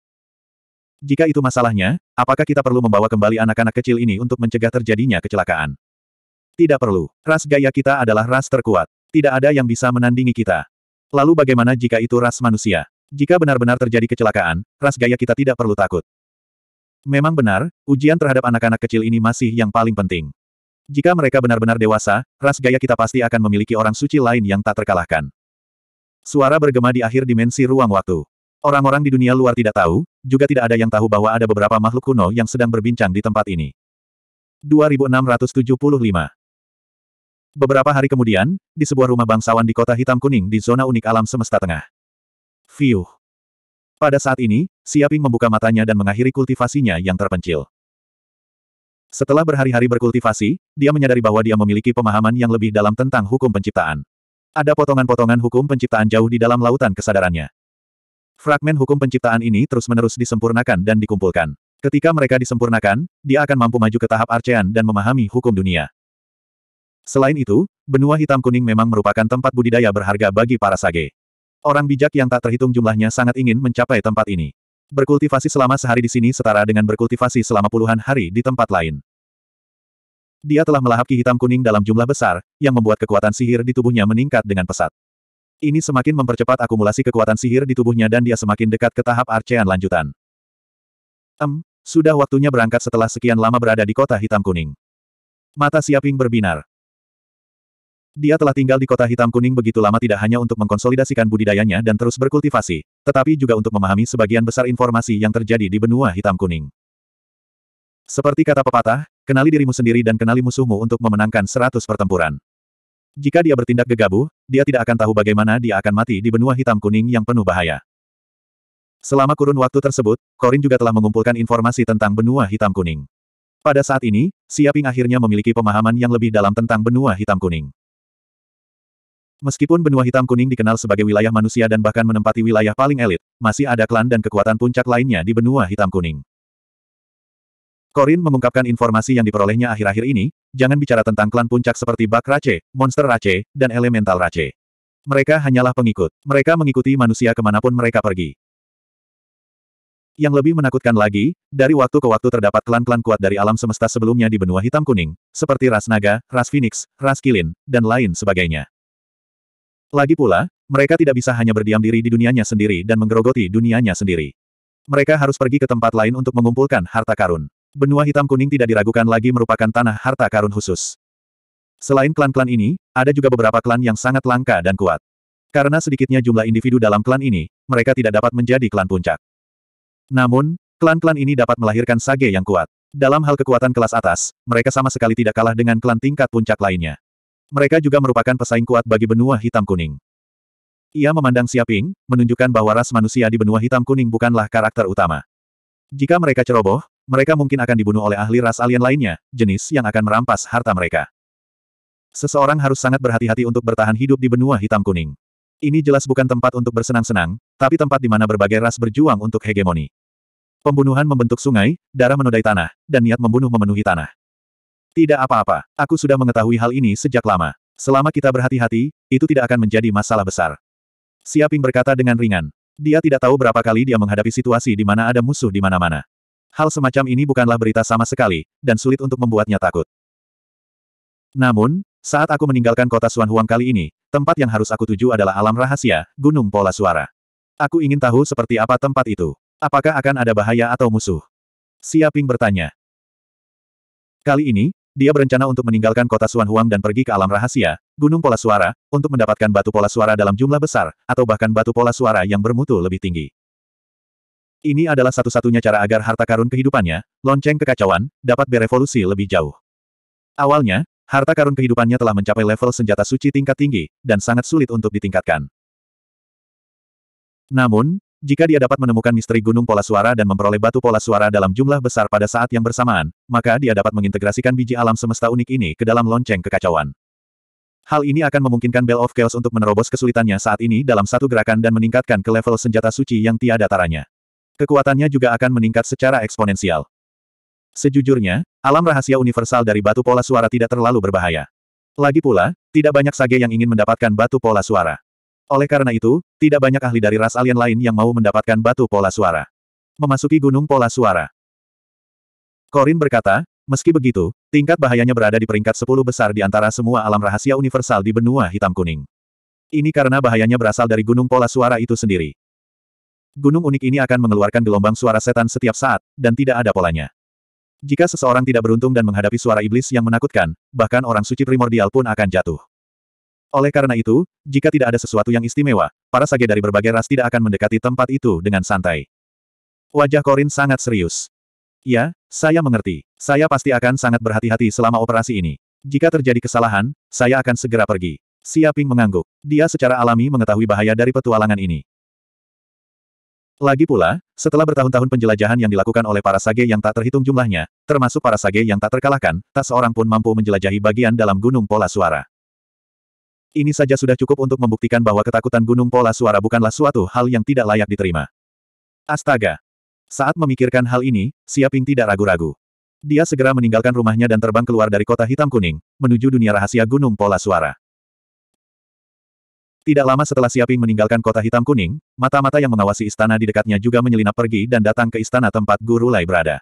Jika itu masalahnya, apakah kita perlu membawa kembali anak-anak kecil ini untuk mencegah terjadinya kecelakaan? Tidak perlu. Ras gaya kita adalah ras terkuat. Tidak ada yang bisa menandingi kita. Lalu bagaimana jika itu ras manusia? Jika benar-benar terjadi kecelakaan, ras gaya kita tidak perlu takut. Memang benar, ujian terhadap anak-anak kecil ini masih yang paling penting. Jika mereka benar-benar dewasa, ras gaya kita pasti akan memiliki orang suci lain yang tak terkalahkan. Suara bergema di akhir dimensi ruang waktu. Orang-orang di dunia luar tidak tahu, juga tidak ada yang tahu bahwa ada beberapa makhluk kuno yang sedang berbincang di tempat ini. 2675 Beberapa hari kemudian, di sebuah rumah bangsawan di kota hitam kuning di zona unik alam semesta tengah. View pada saat ini, Siaping membuka matanya dan mengakhiri kultivasinya yang terpencil. Setelah berhari-hari berkultivasi, dia menyadari bahwa dia memiliki pemahaman yang lebih dalam tentang hukum penciptaan. Ada potongan-potongan hukum penciptaan jauh di dalam lautan kesadarannya. Fragmen hukum penciptaan ini terus-menerus disempurnakan dan dikumpulkan. Ketika mereka disempurnakan, dia akan mampu maju ke tahap Arcean dan memahami hukum dunia. Selain itu, benua hitam kuning memang merupakan tempat budidaya berharga bagi para sage. Orang bijak yang tak terhitung jumlahnya sangat ingin mencapai tempat ini. Berkultivasi selama sehari di sini setara dengan berkultivasi selama puluhan hari di tempat lain. Dia telah melahap ki hitam kuning dalam jumlah besar, yang membuat kekuatan sihir di tubuhnya meningkat dengan pesat. Ini semakin mempercepat akumulasi kekuatan sihir di tubuhnya dan dia semakin dekat ke tahap arcean lanjutan. Em, sudah waktunya berangkat setelah sekian lama berada di kota hitam kuning. Mata Siaping berbinar. Dia telah tinggal di kota hitam kuning begitu lama tidak hanya untuk mengkonsolidasikan budidayanya dan terus berkultivasi, tetapi juga untuk memahami sebagian besar informasi yang terjadi di benua hitam kuning. Seperti kata pepatah, kenali dirimu sendiri dan kenali musuhmu untuk memenangkan seratus pertempuran. Jika dia bertindak gegabah, dia tidak akan tahu bagaimana dia akan mati di benua hitam kuning yang penuh bahaya. Selama kurun waktu tersebut, Korin juga telah mengumpulkan informasi tentang benua hitam kuning. Pada saat ini, Siaping akhirnya memiliki pemahaman yang lebih dalam tentang benua hitam kuning. Meskipun benua hitam kuning dikenal sebagai wilayah manusia dan bahkan menempati wilayah paling elit, masih ada klan dan kekuatan puncak lainnya di benua hitam kuning. Korin mengungkapkan informasi yang diperolehnya akhir-akhir ini, jangan bicara tentang klan puncak seperti Bak Rache, Monster Rache, dan Elemental Rache. Mereka hanyalah pengikut. Mereka mengikuti manusia kemanapun mereka pergi. Yang lebih menakutkan lagi, dari waktu ke waktu terdapat klan-klan kuat dari alam semesta sebelumnya di benua hitam kuning, seperti ras naga, ras phoenix, ras kilin, dan lain sebagainya. Lagi pula, mereka tidak bisa hanya berdiam diri di dunianya sendiri dan menggerogoti dunianya sendiri. Mereka harus pergi ke tempat lain untuk mengumpulkan harta karun. Benua hitam kuning tidak diragukan lagi merupakan tanah harta karun khusus. Selain klan-klan ini, ada juga beberapa klan yang sangat langka dan kuat. Karena sedikitnya jumlah individu dalam klan ini, mereka tidak dapat menjadi klan puncak. Namun, klan-klan ini dapat melahirkan sage yang kuat. Dalam hal kekuatan kelas atas, mereka sama sekali tidak kalah dengan klan tingkat puncak lainnya. Mereka juga merupakan pesaing kuat bagi benua hitam-kuning. Ia memandang Siaping, menunjukkan bahwa ras manusia di benua hitam-kuning bukanlah karakter utama. Jika mereka ceroboh, mereka mungkin akan dibunuh oleh ahli ras alien lainnya, jenis yang akan merampas harta mereka. Seseorang harus sangat berhati-hati untuk bertahan hidup di benua hitam-kuning. Ini jelas bukan tempat untuk bersenang-senang, tapi tempat di mana berbagai ras berjuang untuk hegemoni. Pembunuhan membentuk sungai, darah menodai tanah, dan niat membunuh memenuhi tanah. Tidak apa-apa, aku sudah mengetahui hal ini sejak lama. Selama kita berhati-hati, itu tidak akan menjadi masalah besar. Siaping berkata dengan ringan. Dia tidak tahu berapa kali dia menghadapi situasi di mana ada musuh di mana-mana. Hal semacam ini bukanlah berita sama sekali, dan sulit untuk membuatnya takut. Namun, saat aku meninggalkan kota Suan Huang kali ini, tempat yang harus aku tuju adalah alam rahasia, Gunung Pola Suara. Aku ingin tahu seperti apa tempat itu. Apakah akan ada bahaya atau musuh? Siaping bertanya. Kali ini, dia berencana untuk meninggalkan kota Huang dan pergi ke alam rahasia, gunung pola suara, untuk mendapatkan batu pola suara dalam jumlah besar, atau bahkan batu pola suara yang bermutu lebih tinggi. Ini adalah satu-satunya cara agar harta karun kehidupannya, lonceng kekacauan, dapat berevolusi lebih jauh. Awalnya, harta karun kehidupannya telah mencapai level senjata suci tingkat tinggi, dan sangat sulit untuk ditingkatkan. Namun, jika dia dapat menemukan misteri gunung pola suara dan memperoleh batu pola suara dalam jumlah besar pada saat yang bersamaan, maka dia dapat mengintegrasikan biji alam semesta unik ini ke dalam lonceng kekacauan. Hal ini akan memungkinkan Bell of Chaos untuk menerobos kesulitannya saat ini dalam satu gerakan dan meningkatkan ke level senjata suci yang tiada taranya. Kekuatannya juga akan meningkat secara eksponensial. Sejujurnya, alam rahasia universal dari batu pola suara tidak terlalu berbahaya. Lagi pula, tidak banyak sage yang ingin mendapatkan batu pola suara. Oleh karena itu, tidak banyak ahli dari ras alien lain yang mau mendapatkan batu pola suara. Memasuki gunung pola suara. Korin berkata, meski begitu, tingkat bahayanya berada di peringkat 10 besar di antara semua alam rahasia universal di benua hitam-kuning. Ini karena bahayanya berasal dari gunung pola suara itu sendiri. Gunung unik ini akan mengeluarkan gelombang suara setan setiap saat, dan tidak ada polanya. Jika seseorang tidak beruntung dan menghadapi suara iblis yang menakutkan, bahkan orang suci primordial pun akan jatuh. Oleh karena itu, jika tidak ada sesuatu yang istimewa, para sage dari berbagai ras tidak akan mendekati tempat itu dengan santai. Wajah Korin sangat serius. Ya, saya mengerti. Saya pasti akan sangat berhati-hati selama operasi ini. Jika terjadi kesalahan, saya akan segera pergi. Siaping mengangguk. Dia secara alami mengetahui bahaya dari petualangan ini. Lagi pula, setelah bertahun-tahun penjelajahan yang dilakukan oleh para sage yang tak terhitung jumlahnya, termasuk para sage yang tak terkalahkan, tak seorang pun mampu menjelajahi bagian dalam gunung pola suara. Ini saja sudah cukup untuk membuktikan bahwa ketakutan gunung pola suara bukanlah suatu hal yang tidak layak diterima. Astaga! Saat memikirkan hal ini, Siaping tidak ragu-ragu. Dia segera meninggalkan rumahnya dan terbang keluar dari kota hitam kuning, menuju dunia rahasia gunung pola suara. Tidak lama setelah Siaping meninggalkan kota hitam kuning, mata-mata yang mengawasi istana di dekatnya juga menyelinap pergi dan datang ke istana tempat Guru Lai berada.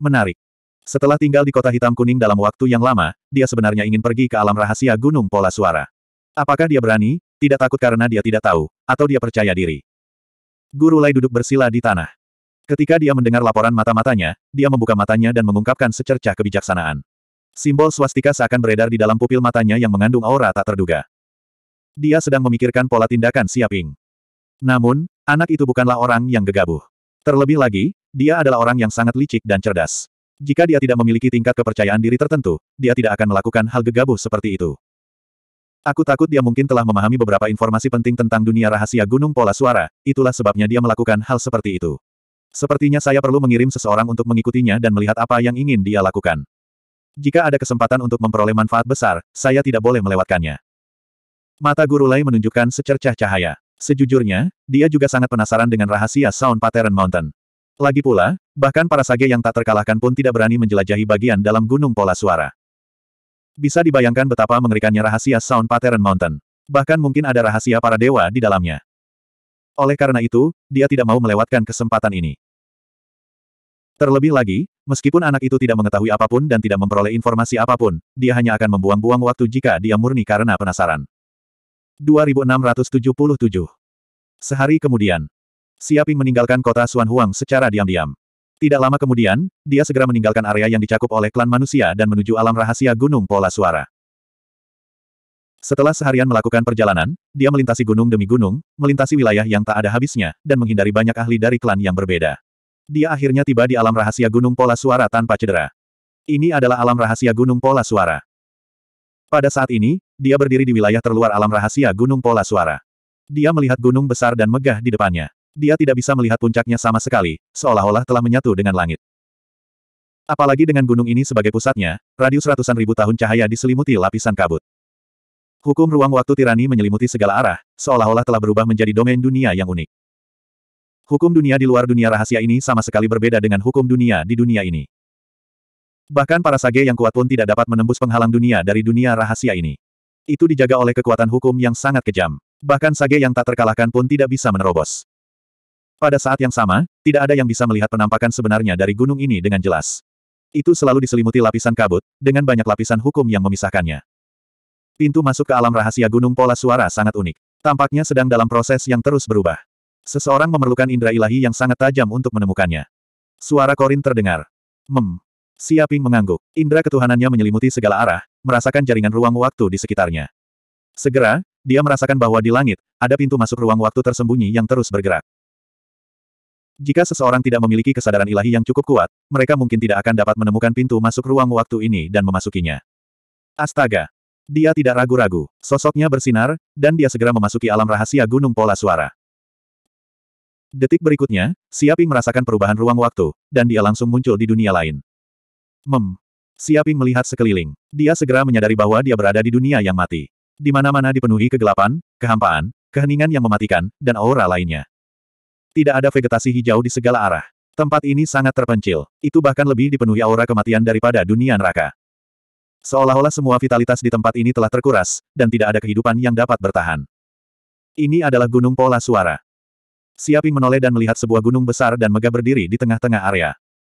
Menarik. Setelah tinggal di kota hitam kuning dalam waktu yang lama, dia sebenarnya ingin pergi ke alam rahasia gunung pola suara. Apakah dia berani, tidak takut karena dia tidak tahu, atau dia percaya diri? Guru Lai duduk bersila di tanah. Ketika dia mendengar laporan mata-matanya, dia membuka matanya dan mengungkapkan secercah kebijaksanaan. Simbol swastika seakan beredar di dalam pupil matanya yang mengandung aura tak terduga. Dia sedang memikirkan pola tindakan Siaping. Namun, anak itu bukanlah orang yang gegabah. Terlebih lagi, dia adalah orang yang sangat licik dan cerdas. Jika dia tidak memiliki tingkat kepercayaan diri tertentu, dia tidak akan melakukan hal gegabah seperti itu. Aku takut dia mungkin telah memahami beberapa informasi penting tentang dunia rahasia gunung pola suara, itulah sebabnya dia melakukan hal seperti itu. Sepertinya saya perlu mengirim seseorang untuk mengikutinya dan melihat apa yang ingin dia lakukan. Jika ada kesempatan untuk memperoleh manfaat besar, saya tidak boleh melewatkannya. Mata Guru Lei menunjukkan secercah cahaya. Sejujurnya, dia juga sangat penasaran dengan rahasia Sound Pattern Mountain. Lagi pula, bahkan para sage yang tak terkalahkan pun tidak berani menjelajahi bagian dalam gunung pola suara. Bisa dibayangkan betapa mengerikannya rahasia Sound Pattern Mountain. Bahkan mungkin ada rahasia para dewa di dalamnya. Oleh karena itu, dia tidak mau melewatkan kesempatan ini. Terlebih lagi, meskipun anak itu tidak mengetahui apapun dan tidak memperoleh informasi apapun, dia hanya akan membuang-buang waktu jika dia murni karena penasaran. 2677 Sehari kemudian, Siaping meninggalkan kota Xuanhuang secara diam-diam. Tidak lama kemudian, dia segera meninggalkan area yang dicakup oleh klan manusia dan menuju alam rahasia Gunung Pola Suara. Setelah seharian melakukan perjalanan, dia melintasi gunung demi gunung, melintasi wilayah yang tak ada habisnya, dan menghindari banyak ahli dari klan yang berbeda. Dia akhirnya tiba di alam rahasia Gunung Pola Suara tanpa cedera. Ini adalah alam rahasia Gunung Pola Suara. Pada saat ini, dia berdiri di wilayah terluar alam rahasia Gunung Pola Suara. Dia melihat gunung besar dan megah di depannya dia tidak bisa melihat puncaknya sama sekali, seolah-olah telah menyatu dengan langit. Apalagi dengan gunung ini sebagai pusatnya, radius ratusan ribu tahun cahaya diselimuti lapisan kabut. Hukum ruang waktu tirani menyelimuti segala arah, seolah-olah telah berubah menjadi domain dunia yang unik. Hukum dunia di luar dunia rahasia ini sama sekali berbeda dengan hukum dunia di dunia ini. Bahkan para sage yang kuat pun tidak dapat menembus penghalang dunia dari dunia rahasia ini. Itu dijaga oleh kekuatan hukum yang sangat kejam. Bahkan sage yang tak terkalahkan pun tidak bisa menerobos. Pada saat yang sama, tidak ada yang bisa melihat penampakan sebenarnya dari gunung ini dengan jelas. Itu selalu diselimuti lapisan kabut, dengan banyak lapisan hukum yang memisahkannya. Pintu masuk ke alam rahasia gunung pola suara sangat unik. Tampaknya sedang dalam proses yang terus berubah. Seseorang memerlukan indera ilahi yang sangat tajam untuk menemukannya. Suara Korin terdengar. Mem. Siaping mengangguk. Indra ketuhanannya menyelimuti segala arah, merasakan jaringan ruang waktu di sekitarnya. Segera, dia merasakan bahwa di langit, ada pintu masuk ruang waktu tersembunyi yang terus bergerak. Jika seseorang tidak memiliki kesadaran ilahi yang cukup kuat, mereka mungkin tidak akan dapat menemukan pintu masuk ruang waktu ini dan memasukinya. Astaga! Dia tidak ragu-ragu, sosoknya bersinar, dan dia segera memasuki alam rahasia gunung pola suara. Detik berikutnya, Siaping merasakan perubahan ruang waktu, dan dia langsung muncul di dunia lain. Mem. Siaping melihat sekeliling. Dia segera menyadari bahwa dia berada di dunia yang mati. Di mana-mana dipenuhi kegelapan, kehampaan, keheningan yang mematikan, dan aura lainnya. Tidak ada vegetasi hijau di segala arah. Tempat ini sangat terpencil. Itu bahkan lebih dipenuhi aura kematian daripada dunia neraka. Seolah-olah semua vitalitas di tempat ini telah terkuras, dan tidak ada kehidupan yang dapat bertahan. Ini adalah gunung pola suara. Siaping menoleh dan melihat sebuah gunung besar dan megah berdiri di tengah-tengah area.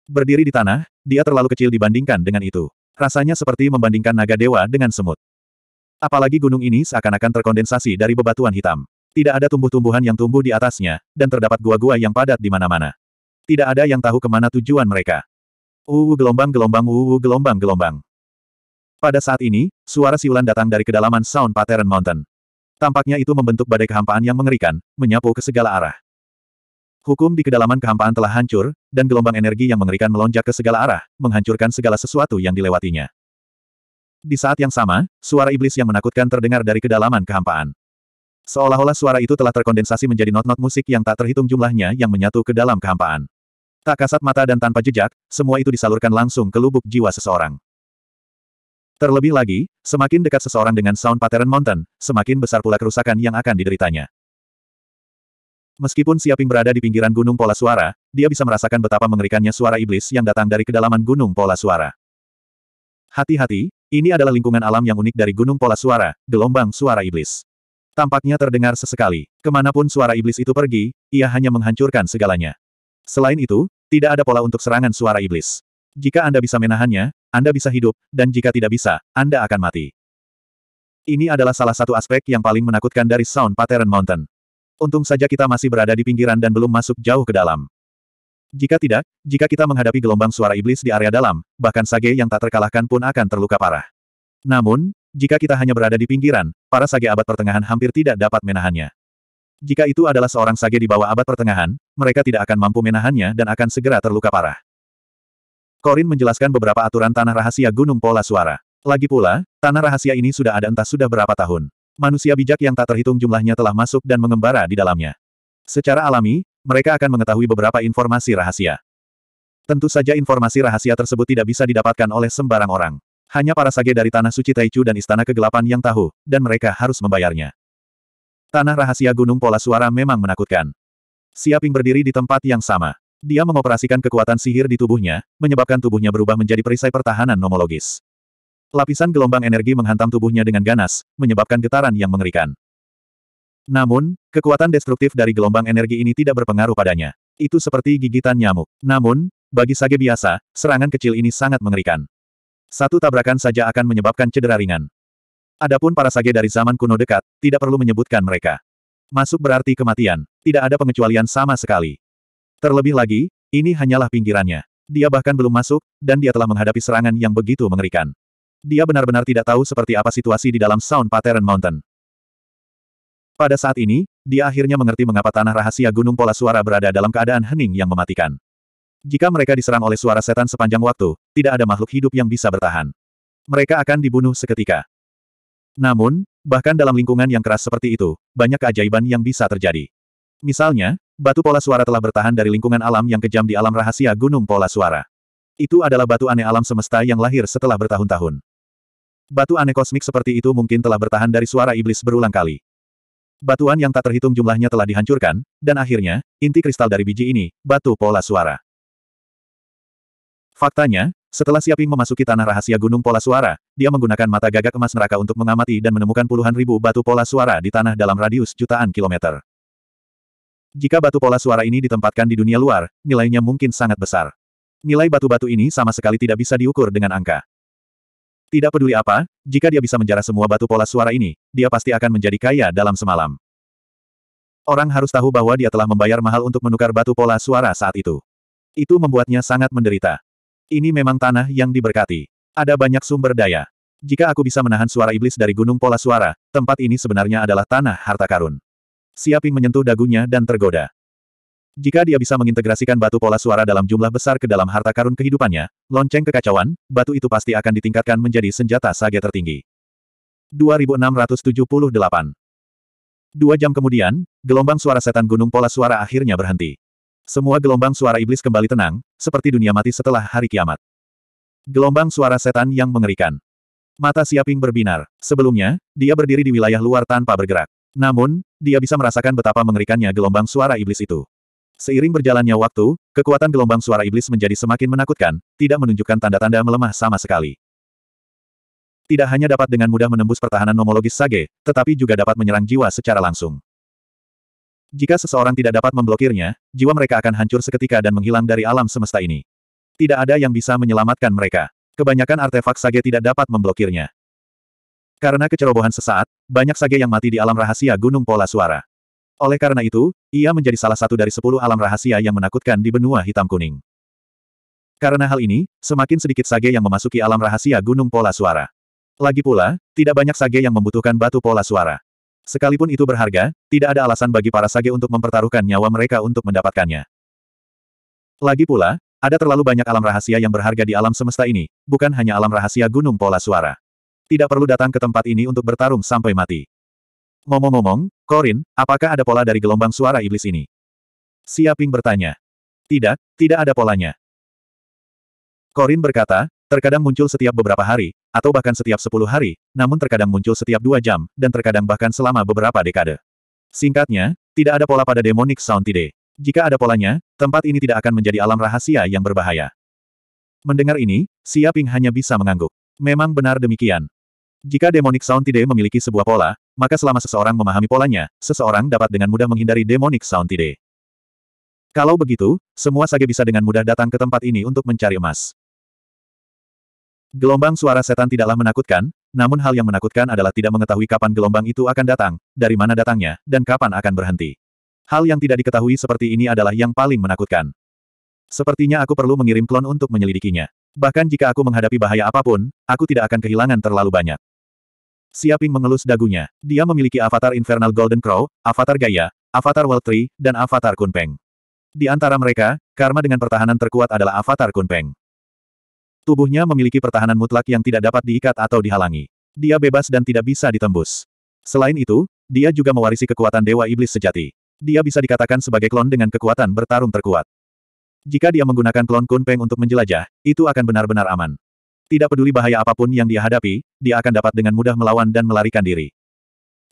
Berdiri di tanah, dia terlalu kecil dibandingkan dengan itu. Rasanya seperti membandingkan naga dewa dengan semut. Apalagi gunung ini seakan-akan terkondensasi dari bebatuan hitam. Tidak ada tumbuh-tumbuhan yang tumbuh di atasnya, dan terdapat gua-gua yang padat di mana-mana. Tidak ada yang tahu kemana tujuan mereka. Uu gelombang-gelombang uwu gelombang-gelombang. Pada saat ini, suara siulan datang dari kedalaman Sound Pattern Mountain. Tampaknya itu membentuk badai kehampaan yang mengerikan, menyapu ke segala arah. Hukum di kedalaman kehampaan telah hancur, dan gelombang energi yang mengerikan melonjak ke segala arah, menghancurkan segala sesuatu yang dilewatinya. Di saat yang sama, suara iblis yang menakutkan terdengar dari kedalaman kehampaan. Seolah-olah suara itu telah terkondensasi menjadi not-not musik yang tak terhitung jumlahnya yang menyatu ke dalam kehampaan. Tak kasat mata dan tanpa jejak, semua itu disalurkan langsung ke lubuk jiwa seseorang. Terlebih lagi, semakin dekat seseorang dengan sound pattern mountain, semakin besar pula kerusakan yang akan dideritanya. Meskipun Siaping berada di pinggiran gunung pola suara, dia bisa merasakan betapa mengerikannya suara iblis yang datang dari kedalaman gunung pola suara. Hati-hati, ini adalah lingkungan alam yang unik dari gunung pola suara, gelombang suara iblis. Tampaknya terdengar sesekali, kemanapun suara iblis itu pergi, ia hanya menghancurkan segalanya. Selain itu, tidak ada pola untuk serangan suara iblis. Jika Anda bisa menahannya, Anda bisa hidup, dan jika tidak bisa, Anda akan mati. Ini adalah salah satu aspek yang paling menakutkan dari Sound Pattern Mountain. Untung saja kita masih berada di pinggiran dan belum masuk jauh ke dalam. Jika tidak, jika kita menghadapi gelombang suara iblis di area dalam, bahkan Sage yang tak terkalahkan pun akan terluka parah. Namun, jika kita hanya berada di pinggiran, para sage abad pertengahan hampir tidak dapat menahannya. Jika itu adalah seorang sage di bawah abad pertengahan, mereka tidak akan mampu menahannya dan akan segera terluka parah. Korin menjelaskan beberapa aturan tanah rahasia Gunung Pola Suara. Lagi pula, tanah rahasia ini sudah ada entah sudah berapa tahun. Manusia bijak yang tak terhitung jumlahnya telah masuk dan mengembara di dalamnya. Secara alami, mereka akan mengetahui beberapa informasi rahasia. Tentu saja informasi rahasia tersebut tidak bisa didapatkan oleh sembarang orang. Hanya para sage dari Tanah Suci Taichu dan Istana Kegelapan yang tahu, dan mereka harus membayarnya. Tanah rahasia Gunung Pola Suara memang menakutkan. Siaping berdiri di tempat yang sama. Dia mengoperasikan kekuatan sihir di tubuhnya, menyebabkan tubuhnya berubah menjadi perisai pertahanan nomologis. Lapisan gelombang energi menghantam tubuhnya dengan ganas, menyebabkan getaran yang mengerikan. Namun, kekuatan destruktif dari gelombang energi ini tidak berpengaruh padanya. Itu seperti gigitan nyamuk. Namun, bagi sage biasa, serangan kecil ini sangat mengerikan. Satu tabrakan saja akan menyebabkan cedera ringan. Adapun para sage dari zaman kuno dekat, tidak perlu menyebutkan mereka. Masuk berarti kematian, tidak ada pengecualian sama sekali. Terlebih lagi, ini hanyalah pinggirannya. Dia bahkan belum masuk, dan dia telah menghadapi serangan yang begitu mengerikan. Dia benar-benar tidak tahu seperti apa situasi di dalam Sound Pattern Mountain. Pada saat ini, dia akhirnya mengerti mengapa tanah rahasia Gunung Pola Suara berada dalam keadaan hening yang mematikan. Jika mereka diserang oleh suara setan sepanjang waktu, tidak ada makhluk hidup yang bisa bertahan. Mereka akan dibunuh seketika. Namun, bahkan dalam lingkungan yang keras seperti itu, banyak keajaiban yang bisa terjadi. Misalnya, batu pola suara telah bertahan dari lingkungan alam yang kejam di alam rahasia gunung pola suara. Itu adalah batu aneh alam semesta yang lahir setelah bertahun-tahun. Batu aneh kosmik seperti itu mungkin telah bertahan dari suara iblis berulang kali. Batuan yang tak terhitung jumlahnya telah dihancurkan, dan akhirnya, inti kristal dari biji ini, batu pola suara. Faktanya, setelah Siaping memasuki tanah rahasia Gunung Pola Suara, dia menggunakan mata gagak emas neraka untuk mengamati dan menemukan puluhan ribu batu pola suara di tanah dalam radius jutaan kilometer. Jika batu pola suara ini ditempatkan di dunia luar, nilainya mungkin sangat besar. Nilai batu-batu ini sama sekali tidak bisa diukur dengan angka. Tidak peduli apa, jika dia bisa menjarah semua batu pola suara ini, dia pasti akan menjadi kaya dalam semalam. Orang harus tahu bahwa dia telah membayar mahal untuk menukar batu pola suara saat itu. Itu membuatnya sangat menderita. Ini memang tanah yang diberkati. Ada banyak sumber daya. Jika aku bisa menahan suara iblis dari gunung pola suara, tempat ini sebenarnya adalah tanah harta karun. Siaping menyentuh dagunya dan tergoda. Jika dia bisa mengintegrasikan batu pola suara dalam jumlah besar ke dalam harta karun kehidupannya, lonceng kekacauan, batu itu pasti akan ditingkatkan menjadi senjata sage tertinggi. 2678 Dua jam kemudian, gelombang suara setan gunung pola suara akhirnya berhenti. Semua gelombang suara iblis kembali tenang, seperti dunia mati setelah hari kiamat. Gelombang suara setan yang mengerikan. Mata Siaping berbinar. Sebelumnya, dia berdiri di wilayah luar tanpa bergerak. Namun, dia bisa merasakan betapa mengerikannya gelombang suara iblis itu. Seiring berjalannya waktu, kekuatan gelombang suara iblis menjadi semakin menakutkan, tidak menunjukkan tanda-tanda melemah sama sekali. Tidak hanya dapat dengan mudah menembus pertahanan nomologis Sage, tetapi juga dapat menyerang jiwa secara langsung. Jika seseorang tidak dapat memblokirnya, jiwa mereka akan hancur seketika dan menghilang dari alam semesta ini. Tidak ada yang bisa menyelamatkan mereka. Kebanyakan artefak sage tidak dapat memblokirnya. Karena kecerobohan sesaat, banyak sage yang mati di alam rahasia Gunung Pola Suara. Oleh karena itu, ia menjadi salah satu dari sepuluh alam rahasia yang menakutkan di benua hitam kuning. Karena hal ini, semakin sedikit sage yang memasuki alam rahasia Gunung Pola Suara. Lagi pula, tidak banyak sage yang membutuhkan batu pola suara. Sekalipun itu berharga, tidak ada alasan bagi para sage untuk mempertaruhkan nyawa mereka untuk mendapatkannya. Lagi pula, ada terlalu banyak alam rahasia yang berharga di alam semesta ini, bukan hanya alam rahasia gunung pola suara. Tidak perlu datang ke tempat ini untuk bertarung sampai mati. Ngomong-ngomong, Korin, apakah ada pola dari gelombang suara iblis ini? Siaping bertanya. Tidak, tidak ada polanya. Korin berkata, Terkadang muncul setiap beberapa hari, atau bahkan setiap sepuluh hari, namun terkadang muncul setiap dua jam, dan terkadang bahkan selama beberapa dekade. Singkatnya, tidak ada pola pada demonic sound today. Jika ada polanya, tempat ini tidak akan menjadi alam rahasia yang berbahaya. Mendengar ini, Siaping hanya bisa mengangguk. Memang benar demikian. Jika demonic sound today memiliki sebuah pola, maka selama seseorang memahami polanya, seseorang dapat dengan mudah menghindari demonic sound today. Kalau begitu, semua sage bisa dengan mudah datang ke tempat ini untuk mencari emas. Gelombang suara setan tidaklah menakutkan, namun hal yang menakutkan adalah tidak mengetahui kapan gelombang itu akan datang, dari mana datangnya, dan kapan akan berhenti. Hal yang tidak diketahui seperti ini adalah yang paling menakutkan. Sepertinya aku perlu mengirim klon untuk menyelidikinya. Bahkan jika aku menghadapi bahaya apapun, aku tidak akan kehilangan terlalu banyak. Siaping mengelus dagunya. Dia memiliki avatar Infernal Golden Crow, avatar Gaia, avatar World Tree, dan avatar Kunpeng. Di antara mereka, karma dengan pertahanan terkuat adalah avatar Kunpeng. Tubuhnya memiliki pertahanan mutlak yang tidak dapat diikat atau dihalangi. Dia bebas dan tidak bisa ditembus. Selain itu, dia juga mewarisi kekuatan Dewa Iblis sejati. Dia bisa dikatakan sebagai klon dengan kekuatan bertarung terkuat. Jika dia menggunakan klon Kunpeng untuk menjelajah, itu akan benar-benar aman. Tidak peduli bahaya apapun yang dia hadapi, dia akan dapat dengan mudah melawan dan melarikan diri.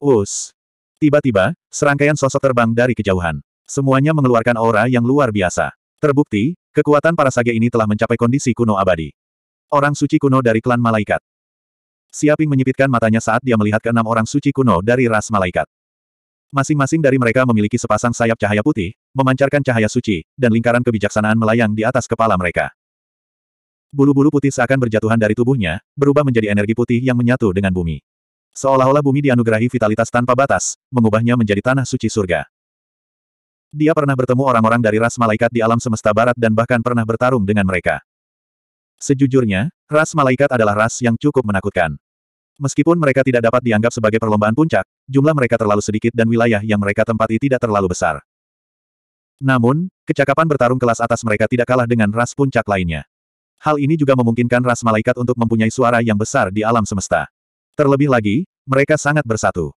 Us. Tiba-tiba, serangkaian sosok terbang dari kejauhan. Semuanya mengeluarkan aura yang luar biasa. Terbukti, kekuatan para sage ini telah mencapai kondisi kuno abadi. Orang suci kuno dari klan malaikat. Siaping menyipitkan matanya saat dia melihat keenam orang suci kuno dari ras malaikat. Masing-masing dari mereka memiliki sepasang sayap cahaya putih, memancarkan cahaya suci, dan lingkaran kebijaksanaan melayang di atas kepala mereka. Bulu-bulu putih seakan berjatuhan dari tubuhnya, berubah menjadi energi putih yang menyatu dengan bumi. Seolah-olah bumi dianugerahi vitalitas tanpa batas, mengubahnya menjadi tanah suci surga. Dia pernah bertemu orang-orang dari ras malaikat di alam semesta barat dan bahkan pernah bertarung dengan mereka. Sejujurnya, ras malaikat adalah ras yang cukup menakutkan. Meskipun mereka tidak dapat dianggap sebagai perlombaan puncak, jumlah mereka terlalu sedikit dan wilayah yang mereka tempati tidak terlalu besar. Namun, kecakapan bertarung kelas atas mereka tidak kalah dengan ras puncak lainnya. Hal ini juga memungkinkan ras malaikat untuk mempunyai suara yang besar di alam semesta. Terlebih lagi, mereka sangat bersatu.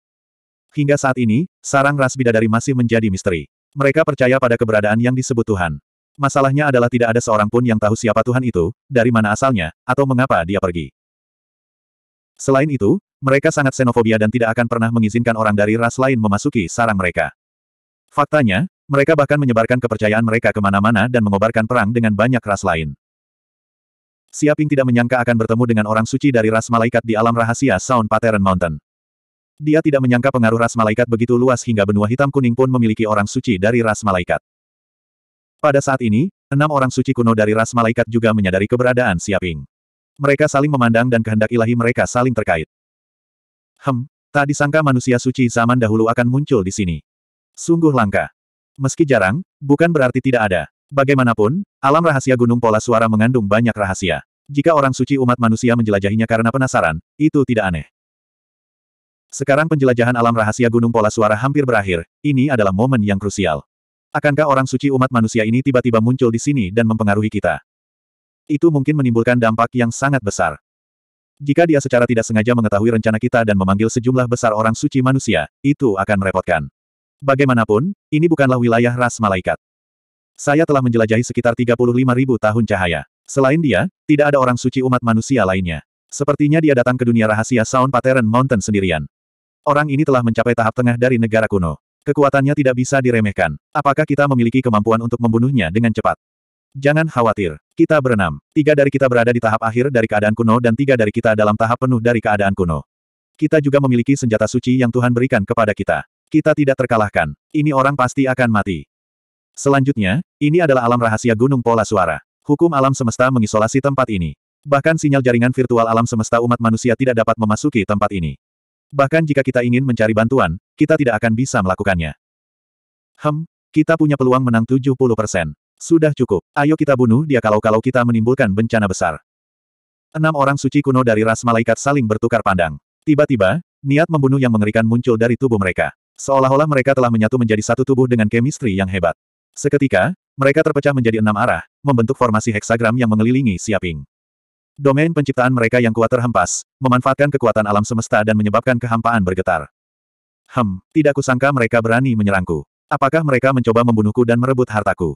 Hingga saat ini, sarang ras bidadari masih menjadi misteri. Mereka percaya pada keberadaan yang disebut Tuhan. Masalahnya adalah tidak ada seorang pun yang tahu siapa Tuhan itu, dari mana asalnya, atau mengapa dia pergi. Selain itu, mereka sangat xenofobia dan tidak akan pernah mengizinkan orang dari ras lain memasuki sarang mereka. Faktanya, mereka bahkan menyebarkan kepercayaan mereka kemana-mana dan mengobarkan perang dengan banyak ras lain. Siaping tidak menyangka akan bertemu dengan orang suci dari ras malaikat di alam rahasia Sound Pattern Mountain. Dia tidak menyangka pengaruh ras malaikat begitu luas hingga benua hitam kuning pun memiliki orang suci dari ras malaikat. Pada saat ini, enam orang suci kuno dari ras malaikat juga menyadari keberadaan Siaping. Mereka saling memandang dan kehendak ilahi mereka saling terkait. Hem, tak disangka manusia suci zaman dahulu akan muncul di sini. Sungguh langka. Meski jarang, bukan berarti tidak ada. Bagaimanapun, alam rahasia Gunung Pola Suara mengandung banyak rahasia. Jika orang suci umat manusia menjelajahinya karena penasaran, itu tidak aneh. Sekarang penjelajahan alam rahasia Gunung Pola Suara hampir berakhir, ini adalah momen yang krusial. Akankah orang suci umat manusia ini tiba-tiba muncul di sini dan mempengaruhi kita? Itu mungkin menimbulkan dampak yang sangat besar. Jika dia secara tidak sengaja mengetahui rencana kita dan memanggil sejumlah besar orang suci manusia, itu akan merepotkan. Bagaimanapun, ini bukanlah wilayah ras malaikat. Saya telah menjelajahi sekitar 35.000 tahun cahaya. Selain dia, tidak ada orang suci umat manusia lainnya. Sepertinya dia datang ke dunia rahasia Sound Pattern Mountain sendirian. Orang ini telah mencapai tahap tengah dari negara kuno. Kekuatannya tidak bisa diremehkan. Apakah kita memiliki kemampuan untuk membunuhnya dengan cepat? Jangan khawatir. Kita berenam. Tiga dari kita berada di tahap akhir dari keadaan kuno dan tiga dari kita dalam tahap penuh dari keadaan kuno. Kita juga memiliki senjata suci yang Tuhan berikan kepada kita. Kita tidak terkalahkan. Ini orang pasti akan mati. Selanjutnya, ini adalah alam rahasia Gunung Pola Suara. Hukum alam semesta mengisolasi tempat ini. Bahkan sinyal jaringan virtual alam semesta umat manusia tidak dapat memasuki tempat ini. Bahkan jika kita ingin mencari bantuan, kita tidak akan bisa melakukannya. Hem, kita punya peluang menang 70 persen. Sudah cukup. Ayo kita bunuh dia kalau-kalau kita menimbulkan bencana besar. Enam orang suci kuno dari ras malaikat saling bertukar pandang. Tiba-tiba, niat membunuh yang mengerikan muncul dari tubuh mereka. Seolah-olah mereka telah menyatu menjadi satu tubuh dengan chemistry yang hebat. Seketika, mereka terpecah menjadi enam arah, membentuk formasi heksagram yang mengelilingi Siaping. Domain penciptaan mereka yang kuat terhempas, memanfaatkan kekuatan alam semesta dan menyebabkan kehampaan bergetar. Hem, tidak kusangka mereka berani menyerangku. Apakah mereka mencoba membunuhku dan merebut hartaku?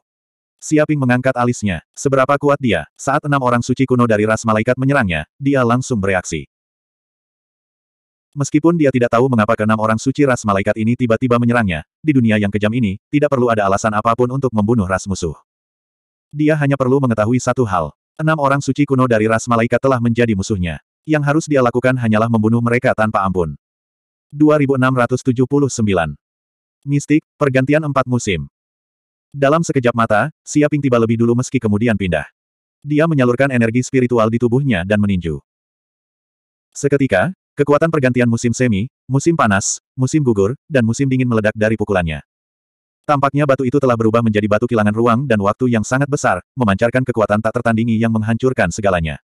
Siaping mengangkat alisnya. Seberapa kuat dia, saat enam orang suci kuno dari ras malaikat menyerangnya, dia langsung bereaksi. Meskipun dia tidak tahu mengapa keenam orang suci ras malaikat ini tiba-tiba menyerangnya, di dunia yang kejam ini, tidak perlu ada alasan apapun untuk membunuh ras musuh. Dia hanya perlu mengetahui satu hal, Enam orang suci kuno dari ras malaikat telah menjadi musuhnya. Yang harus dia lakukan hanyalah membunuh mereka tanpa ampun. 2679. Mistik, pergantian empat musim. Dalam sekejap mata, Siaping tiba lebih dulu meski kemudian pindah. Dia menyalurkan energi spiritual di tubuhnya dan meninju. Seketika, kekuatan pergantian musim semi, musim panas, musim gugur, dan musim dingin meledak dari pukulannya. Tampaknya batu itu telah berubah menjadi batu kilangan ruang dan waktu yang sangat besar, memancarkan kekuatan tak tertandingi yang menghancurkan segalanya.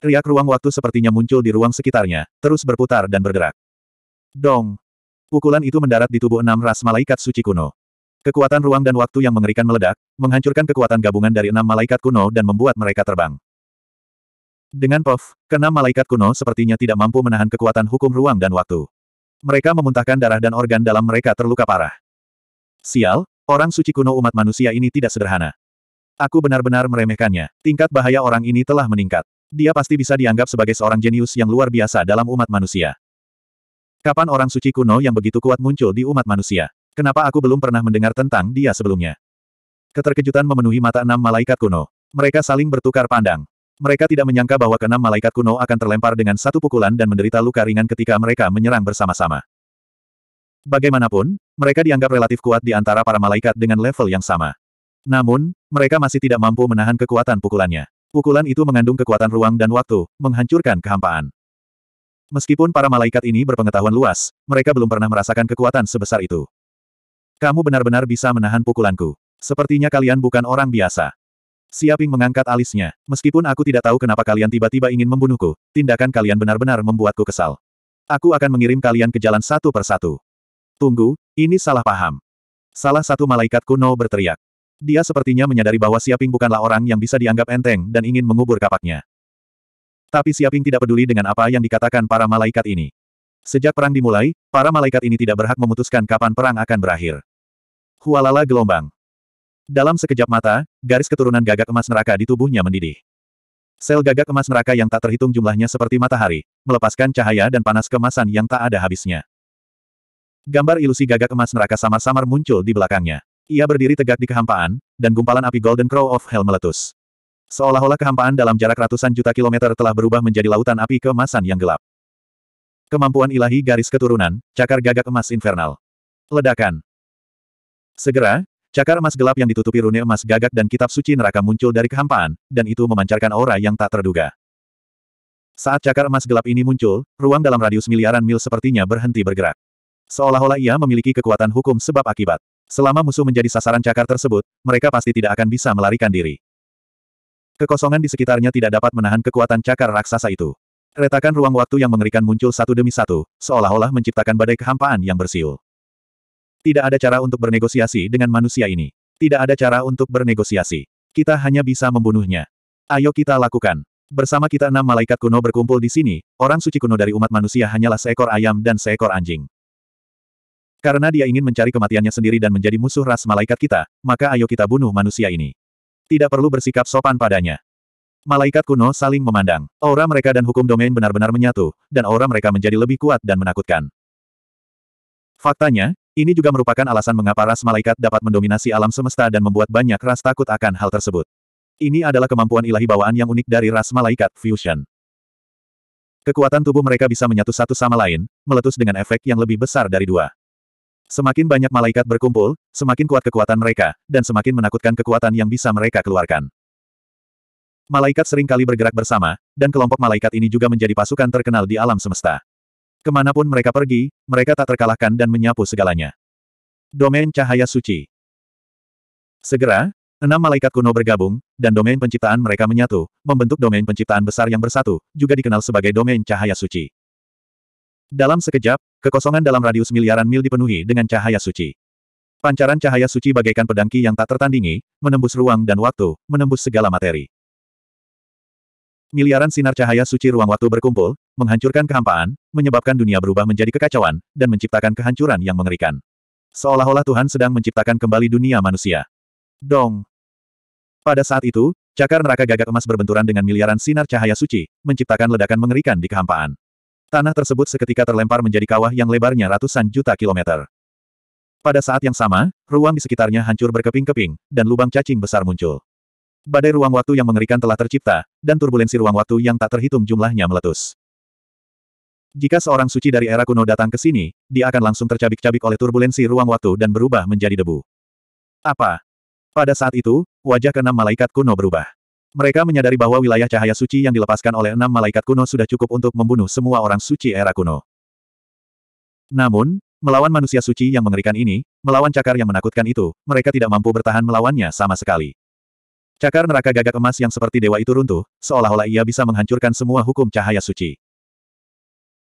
Riak ruang waktu sepertinya muncul di ruang sekitarnya, terus berputar dan bergerak. Dong! Pukulan itu mendarat di tubuh enam ras malaikat suci kuno. Kekuatan ruang dan waktu yang mengerikan meledak, menghancurkan kekuatan gabungan dari enam malaikat kuno dan membuat mereka terbang. Dengan pof, keenam malaikat kuno sepertinya tidak mampu menahan kekuatan hukum ruang dan waktu. Mereka memuntahkan darah dan organ dalam mereka terluka parah. Sial, orang suci kuno umat manusia ini tidak sederhana. Aku benar-benar meremehkannya. Tingkat bahaya orang ini telah meningkat. Dia pasti bisa dianggap sebagai seorang jenius yang luar biasa dalam umat manusia. Kapan orang suci kuno yang begitu kuat muncul di umat manusia? Kenapa aku belum pernah mendengar tentang dia sebelumnya? Keterkejutan memenuhi mata enam malaikat kuno. Mereka saling bertukar pandang. Mereka tidak menyangka bahwa keenam malaikat kuno akan terlempar dengan satu pukulan dan menderita luka ringan ketika mereka menyerang bersama-sama. Bagaimanapun, mereka dianggap relatif kuat di antara para malaikat dengan level yang sama. Namun, mereka masih tidak mampu menahan kekuatan pukulannya. Pukulan itu mengandung kekuatan ruang dan waktu, menghancurkan kehampaan. Meskipun para malaikat ini berpengetahuan luas, mereka belum pernah merasakan kekuatan sebesar itu. Kamu benar-benar bisa menahan pukulanku. Sepertinya kalian bukan orang biasa. Siaping mengangkat alisnya. Meskipun aku tidak tahu kenapa kalian tiba-tiba ingin membunuhku, tindakan kalian benar-benar membuatku kesal. Aku akan mengirim kalian ke jalan satu persatu. Tunggu, ini salah paham. Salah satu malaikat kuno berteriak. Dia sepertinya menyadari bahwa Siaping bukanlah orang yang bisa dianggap enteng dan ingin mengubur kapaknya. Tapi Siaping tidak peduli dengan apa yang dikatakan para malaikat ini. Sejak perang dimulai, para malaikat ini tidak berhak memutuskan kapan perang akan berakhir. Hualala gelombang. Dalam sekejap mata, garis keturunan gagak emas neraka di tubuhnya mendidih. Sel gagak emas neraka yang tak terhitung jumlahnya seperti matahari, melepaskan cahaya dan panas kemasan yang tak ada habisnya. Gambar ilusi gagak emas neraka samar-samar muncul di belakangnya. Ia berdiri tegak di kehampaan, dan gumpalan api Golden Crow of Hell meletus. Seolah-olah kehampaan dalam jarak ratusan juta kilometer telah berubah menjadi lautan api kemasan yang gelap. Kemampuan ilahi garis keturunan, cakar gagak emas infernal. Ledakan. Segera, cakar emas gelap yang ditutupi rune emas gagak dan kitab suci neraka muncul dari kehampaan, dan itu memancarkan aura yang tak terduga. Saat cakar emas gelap ini muncul, ruang dalam radius miliaran mil sepertinya berhenti bergerak. Seolah-olah ia memiliki kekuatan hukum sebab akibat. Selama musuh menjadi sasaran cakar tersebut, mereka pasti tidak akan bisa melarikan diri. Kekosongan di sekitarnya tidak dapat menahan kekuatan cakar raksasa itu. Retakan ruang waktu yang mengerikan muncul satu demi satu, seolah-olah menciptakan badai kehampaan yang bersiul. Tidak ada cara untuk bernegosiasi dengan manusia ini. Tidak ada cara untuk bernegosiasi. Kita hanya bisa membunuhnya. Ayo kita lakukan. Bersama kita enam malaikat kuno berkumpul di sini, orang suci kuno dari umat manusia hanyalah seekor ayam dan seekor anjing. Karena dia ingin mencari kematiannya sendiri dan menjadi musuh ras malaikat kita, maka ayo kita bunuh manusia ini. Tidak perlu bersikap sopan padanya. Malaikat kuno saling memandang. Aura mereka dan hukum domain benar-benar menyatu, dan aura mereka menjadi lebih kuat dan menakutkan. Faktanya, ini juga merupakan alasan mengapa ras malaikat dapat mendominasi alam semesta dan membuat banyak ras takut akan hal tersebut. Ini adalah kemampuan ilahi bawaan yang unik dari ras malaikat, fusion. Kekuatan tubuh mereka bisa menyatu satu sama lain, meletus dengan efek yang lebih besar dari dua. Semakin banyak malaikat berkumpul, semakin kuat kekuatan mereka, dan semakin menakutkan kekuatan yang bisa mereka keluarkan. Malaikat seringkali bergerak bersama, dan kelompok malaikat ini juga menjadi pasukan terkenal di alam semesta. Kemanapun mereka pergi, mereka tak terkalahkan dan menyapu segalanya. Domain Cahaya Suci Segera, enam malaikat kuno bergabung, dan domain penciptaan mereka menyatu, membentuk domain penciptaan besar yang bersatu, juga dikenal sebagai domain Cahaya Suci. Dalam sekejap, Kekosongan dalam radius miliaran mil dipenuhi dengan cahaya suci. Pancaran cahaya suci bagaikan pedangki yang tak tertandingi, menembus ruang dan waktu, menembus segala materi. Miliaran sinar cahaya suci ruang waktu berkumpul, menghancurkan kehampaan, menyebabkan dunia berubah menjadi kekacauan, dan menciptakan kehancuran yang mengerikan. Seolah-olah Tuhan sedang menciptakan kembali dunia manusia. Dong! Pada saat itu, cakar neraka gagak emas berbenturan dengan miliaran sinar cahaya suci, menciptakan ledakan mengerikan di kehampaan. Tanah tersebut seketika terlempar menjadi kawah yang lebarnya ratusan juta kilometer. Pada saat yang sama, ruang di sekitarnya hancur berkeping-keping, dan lubang cacing besar muncul. Badai ruang waktu yang mengerikan telah tercipta, dan turbulensi ruang waktu yang tak terhitung jumlahnya meletus. Jika seorang suci dari era kuno datang ke sini, dia akan langsung tercabik-cabik oleh turbulensi ruang waktu dan berubah menjadi debu. Apa? Pada saat itu, wajah keenam malaikat kuno berubah. Mereka menyadari bahwa wilayah cahaya suci yang dilepaskan oleh enam malaikat kuno sudah cukup untuk membunuh semua orang suci era kuno. Namun, melawan manusia suci yang mengerikan ini, melawan cakar yang menakutkan itu, mereka tidak mampu bertahan melawannya sama sekali. Cakar neraka gagak emas yang seperti dewa itu runtuh, seolah-olah ia bisa menghancurkan semua hukum cahaya suci.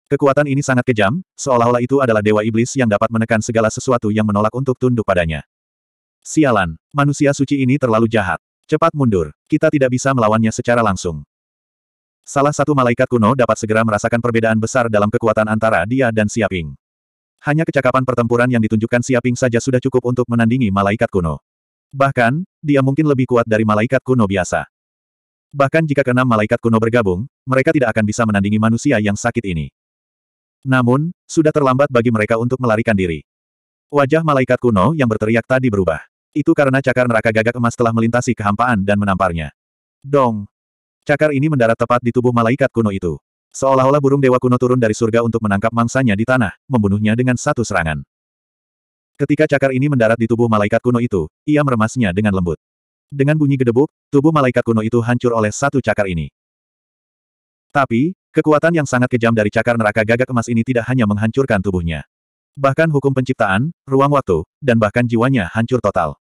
Kekuatan ini sangat kejam, seolah-olah itu adalah dewa iblis yang dapat menekan segala sesuatu yang menolak untuk tunduk padanya. Sialan, manusia suci ini terlalu jahat. Cepat mundur. Kita tidak bisa melawannya secara langsung. Salah satu malaikat kuno dapat segera merasakan perbedaan besar dalam kekuatan antara dia dan Siaping. Hanya kecakapan pertempuran yang ditunjukkan Siaping saja sudah cukup untuk menandingi malaikat kuno. Bahkan, dia mungkin lebih kuat dari malaikat kuno biasa. Bahkan jika keenam malaikat kuno bergabung, mereka tidak akan bisa menandingi manusia yang sakit ini. Namun, sudah terlambat bagi mereka untuk melarikan diri. Wajah malaikat kuno yang berteriak tadi berubah. Itu karena cakar neraka gagak emas telah melintasi kehampaan dan menamparnya. Dong! Cakar ini mendarat tepat di tubuh malaikat kuno itu. Seolah-olah burung dewa kuno turun dari surga untuk menangkap mangsanya di tanah, membunuhnya dengan satu serangan. Ketika cakar ini mendarat di tubuh malaikat kuno itu, ia meremasnya dengan lembut. Dengan bunyi gedebuk, tubuh malaikat kuno itu hancur oleh satu cakar ini. Tapi, kekuatan yang sangat kejam dari cakar neraka gagak emas ini tidak hanya menghancurkan tubuhnya. Bahkan hukum penciptaan, ruang waktu, dan bahkan jiwanya hancur total.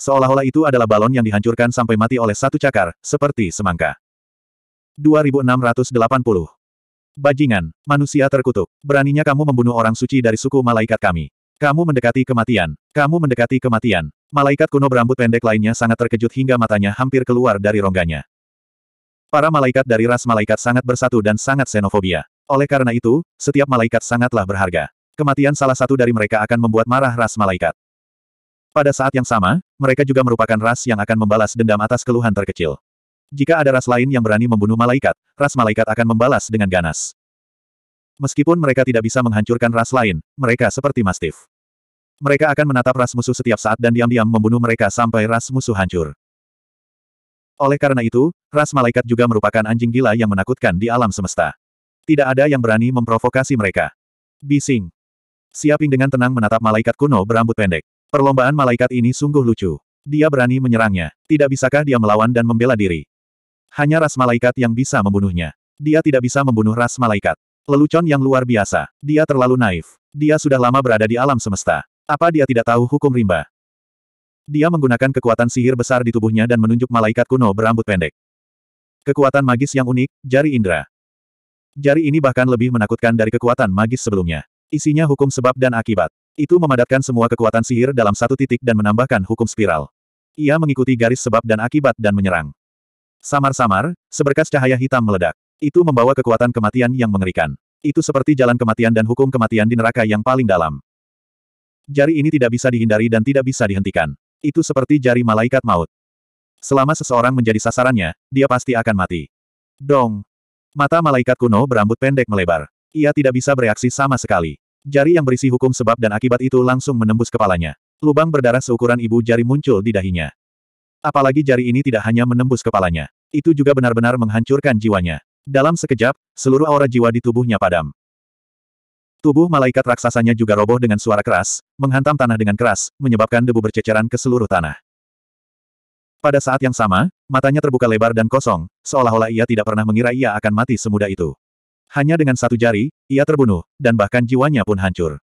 Seolah-olah itu adalah balon yang dihancurkan sampai mati oleh satu cakar, seperti semangka. 2680. Bajingan, manusia terkutuk. Beraninya kamu membunuh orang suci dari suku malaikat kami. Kamu mendekati kematian. Kamu mendekati kematian. Malaikat kuno berambut pendek lainnya sangat terkejut hingga matanya hampir keluar dari rongganya. Para malaikat dari ras malaikat sangat bersatu dan sangat xenofobia. Oleh karena itu, setiap malaikat sangatlah berharga. Kematian salah satu dari mereka akan membuat marah ras malaikat. Pada saat yang sama, mereka juga merupakan ras yang akan membalas dendam atas keluhan terkecil. Jika ada ras lain yang berani membunuh malaikat, ras malaikat akan membalas dengan ganas. Meskipun mereka tidak bisa menghancurkan ras lain, mereka seperti mastif. Mereka akan menatap ras musuh setiap saat dan diam-diam membunuh mereka sampai ras musuh hancur. Oleh karena itu, ras malaikat juga merupakan anjing gila yang menakutkan di alam semesta. Tidak ada yang berani memprovokasi mereka. Bising. Siaping dengan tenang menatap malaikat kuno berambut pendek. Perlombaan malaikat ini sungguh lucu. Dia berani menyerangnya. Tidak bisakah dia melawan dan membela diri? Hanya ras malaikat yang bisa membunuhnya. Dia tidak bisa membunuh ras malaikat. Lelucon yang luar biasa. Dia terlalu naif. Dia sudah lama berada di alam semesta. Apa dia tidak tahu hukum rimba? Dia menggunakan kekuatan sihir besar di tubuhnya dan menunjuk malaikat kuno berambut pendek. Kekuatan magis yang unik, jari indra. Jari ini bahkan lebih menakutkan dari kekuatan magis sebelumnya. Isinya hukum sebab dan akibat. Itu memadatkan semua kekuatan sihir dalam satu titik dan menambahkan hukum spiral. Ia mengikuti garis sebab dan akibat dan menyerang. Samar-samar, seberkas cahaya hitam meledak. Itu membawa kekuatan kematian yang mengerikan. Itu seperti jalan kematian dan hukum kematian di neraka yang paling dalam. Jari ini tidak bisa dihindari dan tidak bisa dihentikan. Itu seperti jari malaikat maut. Selama seseorang menjadi sasarannya, dia pasti akan mati. Dong! Mata malaikat kuno berambut pendek melebar. Ia tidak bisa bereaksi sama sekali. Jari yang berisi hukum sebab dan akibat itu langsung menembus kepalanya. Lubang berdarah seukuran ibu jari muncul di dahinya. Apalagi jari ini tidak hanya menembus kepalanya. Itu juga benar-benar menghancurkan jiwanya. Dalam sekejap, seluruh aura jiwa di tubuhnya padam. Tubuh malaikat raksasanya juga roboh dengan suara keras, menghantam tanah dengan keras, menyebabkan debu berceceran ke seluruh tanah. Pada saat yang sama, matanya terbuka lebar dan kosong, seolah-olah ia tidak pernah mengira ia akan mati semudah itu. Hanya dengan satu jari, ia terbunuh, dan bahkan jiwanya pun hancur.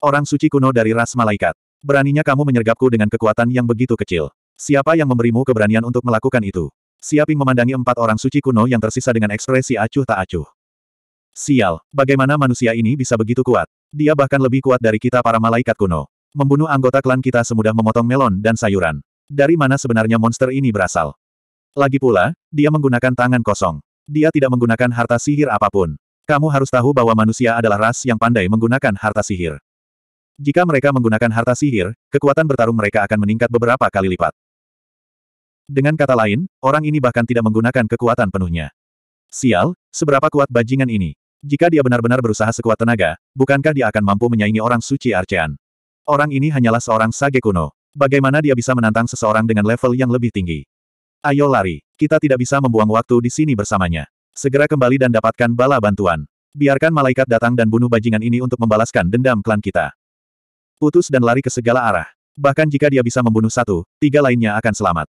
Orang suci kuno dari ras malaikat. Beraninya kamu menyergapku dengan kekuatan yang begitu kecil. Siapa yang memberimu keberanian untuk melakukan itu? Siaping memandangi empat orang suci kuno yang tersisa dengan ekspresi acuh tak acuh. Sial, bagaimana manusia ini bisa begitu kuat? Dia bahkan lebih kuat dari kita para malaikat kuno. Membunuh anggota klan kita semudah memotong melon dan sayuran. Dari mana sebenarnya monster ini berasal? Lagi pula, dia menggunakan tangan kosong. Dia tidak menggunakan harta sihir apapun. Kamu harus tahu bahwa manusia adalah ras yang pandai menggunakan harta sihir. Jika mereka menggunakan harta sihir, kekuatan bertarung mereka akan meningkat beberapa kali lipat. Dengan kata lain, orang ini bahkan tidak menggunakan kekuatan penuhnya. Sial, seberapa kuat bajingan ini. Jika dia benar-benar berusaha sekuat tenaga, bukankah dia akan mampu menyaingi orang suci Arcean? Orang ini hanyalah seorang sage kuno. Bagaimana dia bisa menantang seseorang dengan level yang lebih tinggi? Ayo lari. Kita tidak bisa membuang waktu di sini bersamanya. Segera kembali dan dapatkan bala bantuan. Biarkan malaikat datang dan bunuh bajingan ini untuk membalaskan dendam klan kita. Putus dan lari ke segala arah. Bahkan jika dia bisa membunuh satu, tiga lainnya akan selamat.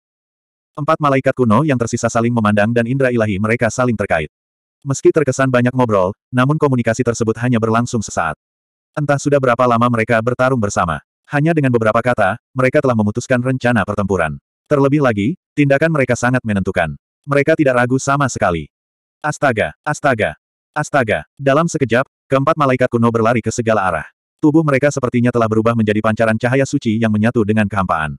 Empat malaikat kuno yang tersisa saling memandang dan indera ilahi mereka saling terkait. Meski terkesan banyak ngobrol, namun komunikasi tersebut hanya berlangsung sesaat. Entah sudah berapa lama mereka bertarung bersama. Hanya dengan beberapa kata, mereka telah memutuskan rencana pertempuran. Terlebih lagi, tindakan mereka sangat menentukan. Mereka tidak ragu sama sekali. Astaga, astaga, astaga. Dalam sekejap, keempat malaikat kuno berlari ke segala arah. Tubuh mereka sepertinya telah berubah menjadi pancaran cahaya suci yang menyatu dengan kehampaan.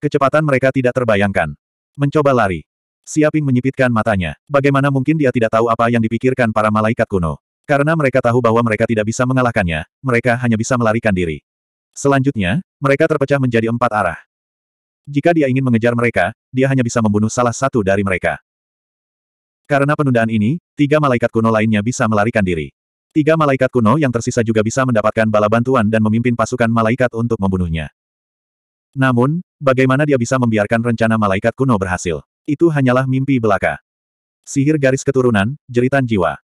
Kecepatan mereka tidak terbayangkan. Mencoba lari. Siaping menyipitkan matanya. Bagaimana mungkin dia tidak tahu apa yang dipikirkan para malaikat kuno? Karena mereka tahu bahwa mereka tidak bisa mengalahkannya, mereka hanya bisa melarikan diri. Selanjutnya, mereka terpecah menjadi empat arah. Jika dia ingin mengejar mereka, dia hanya bisa membunuh salah satu dari mereka. Karena penundaan ini, tiga malaikat kuno lainnya bisa melarikan diri. Tiga malaikat kuno yang tersisa juga bisa mendapatkan bala bantuan dan memimpin pasukan malaikat untuk membunuhnya. Namun, bagaimana dia bisa membiarkan rencana malaikat kuno berhasil? Itu hanyalah mimpi belaka. Sihir garis keturunan, jeritan jiwa.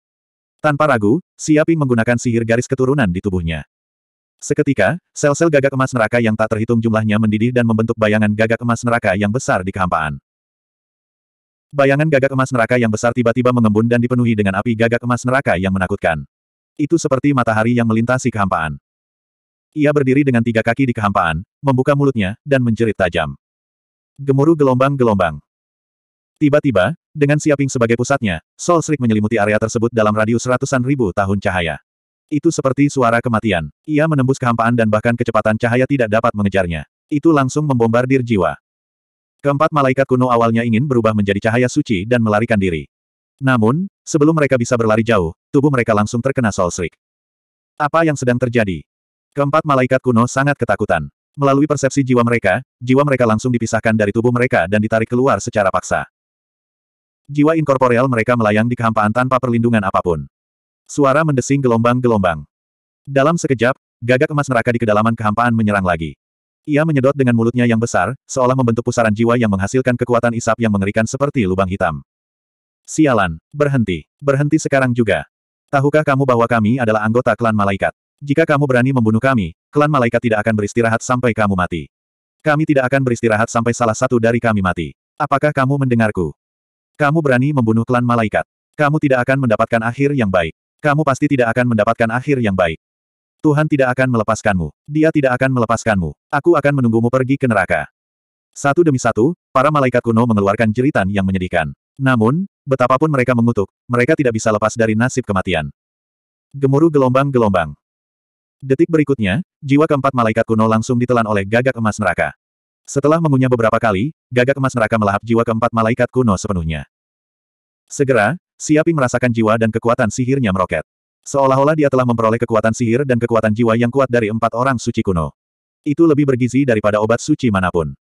Tanpa ragu, Siaping menggunakan sihir garis keturunan di tubuhnya. Seketika, sel-sel gagak emas neraka yang tak terhitung jumlahnya mendidih dan membentuk bayangan gagak emas neraka yang besar di kehampaan. Bayangan gagak emas neraka yang besar tiba-tiba mengembun dan dipenuhi dengan api gagak emas neraka yang menakutkan. Itu seperti matahari yang melintasi kehampaan. Ia berdiri dengan tiga kaki di kehampaan, membuka mulutnya, dan menjerit tajam. Gemuruh gelombang-gelombang. Tiba-tiba, dengan siaping sebagai pusatnya, Sol Srik menyelimuti area tersebut dalam radius ratusan ribu tahun cahaya. Itu seperti suara kematian. Ia menembus kehampaan dan bahkan kecepatan cahaya tidak dapat mengejarnya. Itu langsung membombardir jiwa. Keempat malaikat kuno awalnya ingin berubah menjadi cahaya suci dan melarikan diri. Namun, sebelum mereka bisa berlari jauh, tubuh mereka langsung terkena solstrik. Apa yang sedang terjadi? Keempat malaikat kuno sangat ketakutan. Melalui persepsi jiwa mereka, jiwa mereka langsung dipisahkan dari tubuh mereka dan ditarik keluar secara paksa. Jiwa inkorporeal mereka melayang di kehampaan tanpa perlindungan apapun. Suara mendesing gelombang-gelombang. Dalam sekejap, gagak emas neraka di kedalaman kehampaan menyerang lagi. Ia menyedot dengan mulutnya yang besar, seolah membentuk pusaran jiwa yang menghasilkan kekuatan isap yang mengerikan seperti lubang hitam. Sialan, berhenti, berhenti sekarang juga. Tahukah kamu bahwa kami adalah anggota klan malaikat? Jika kamu berani membunuh kami, klan malaikat tidak akan beristirahat sampai kamu mati. Kami tidak akan beristirahat sampai salah satu dari kami mati. Apakah kamu mendengarku? Kamu berani membunuh klan malaikat. Kamu tidak akan mendapatkan akhir yang baik. Kamu pasti tidak akan mendapatkan akhir yang baik. Tuhan tidak akan melepaskanmu. Dia tidak akan melepaskanmu. Aku akan menunggumu pergi ke neraka. Satu demi satu, para malaikat kuno mengeluarkan jeritan yang menyedihkan. Namun, betapapun mereka mengutuk, mereka tidak bisa lepas dari nasib kematian. Gemuruh gelombang-gelombang. Detik berikutnya, jiwa keempat malaikat kuno langsung ditelan oleh gagak emas neraka. Setelah mengunyah beberapa kali, gagak emas neraka melahap jiwa keempat malaikat kuno sepenuhnya. Segera, Siaping merasakan jiwa dan kekuatan sihirnya meroket. Seolah-olah dia telah memperoleh kekuatan sihir dan kekuatan jiwa yang kuat dari empat orang suci kuno. Itu lebih bergizi daripada obat suci manapun.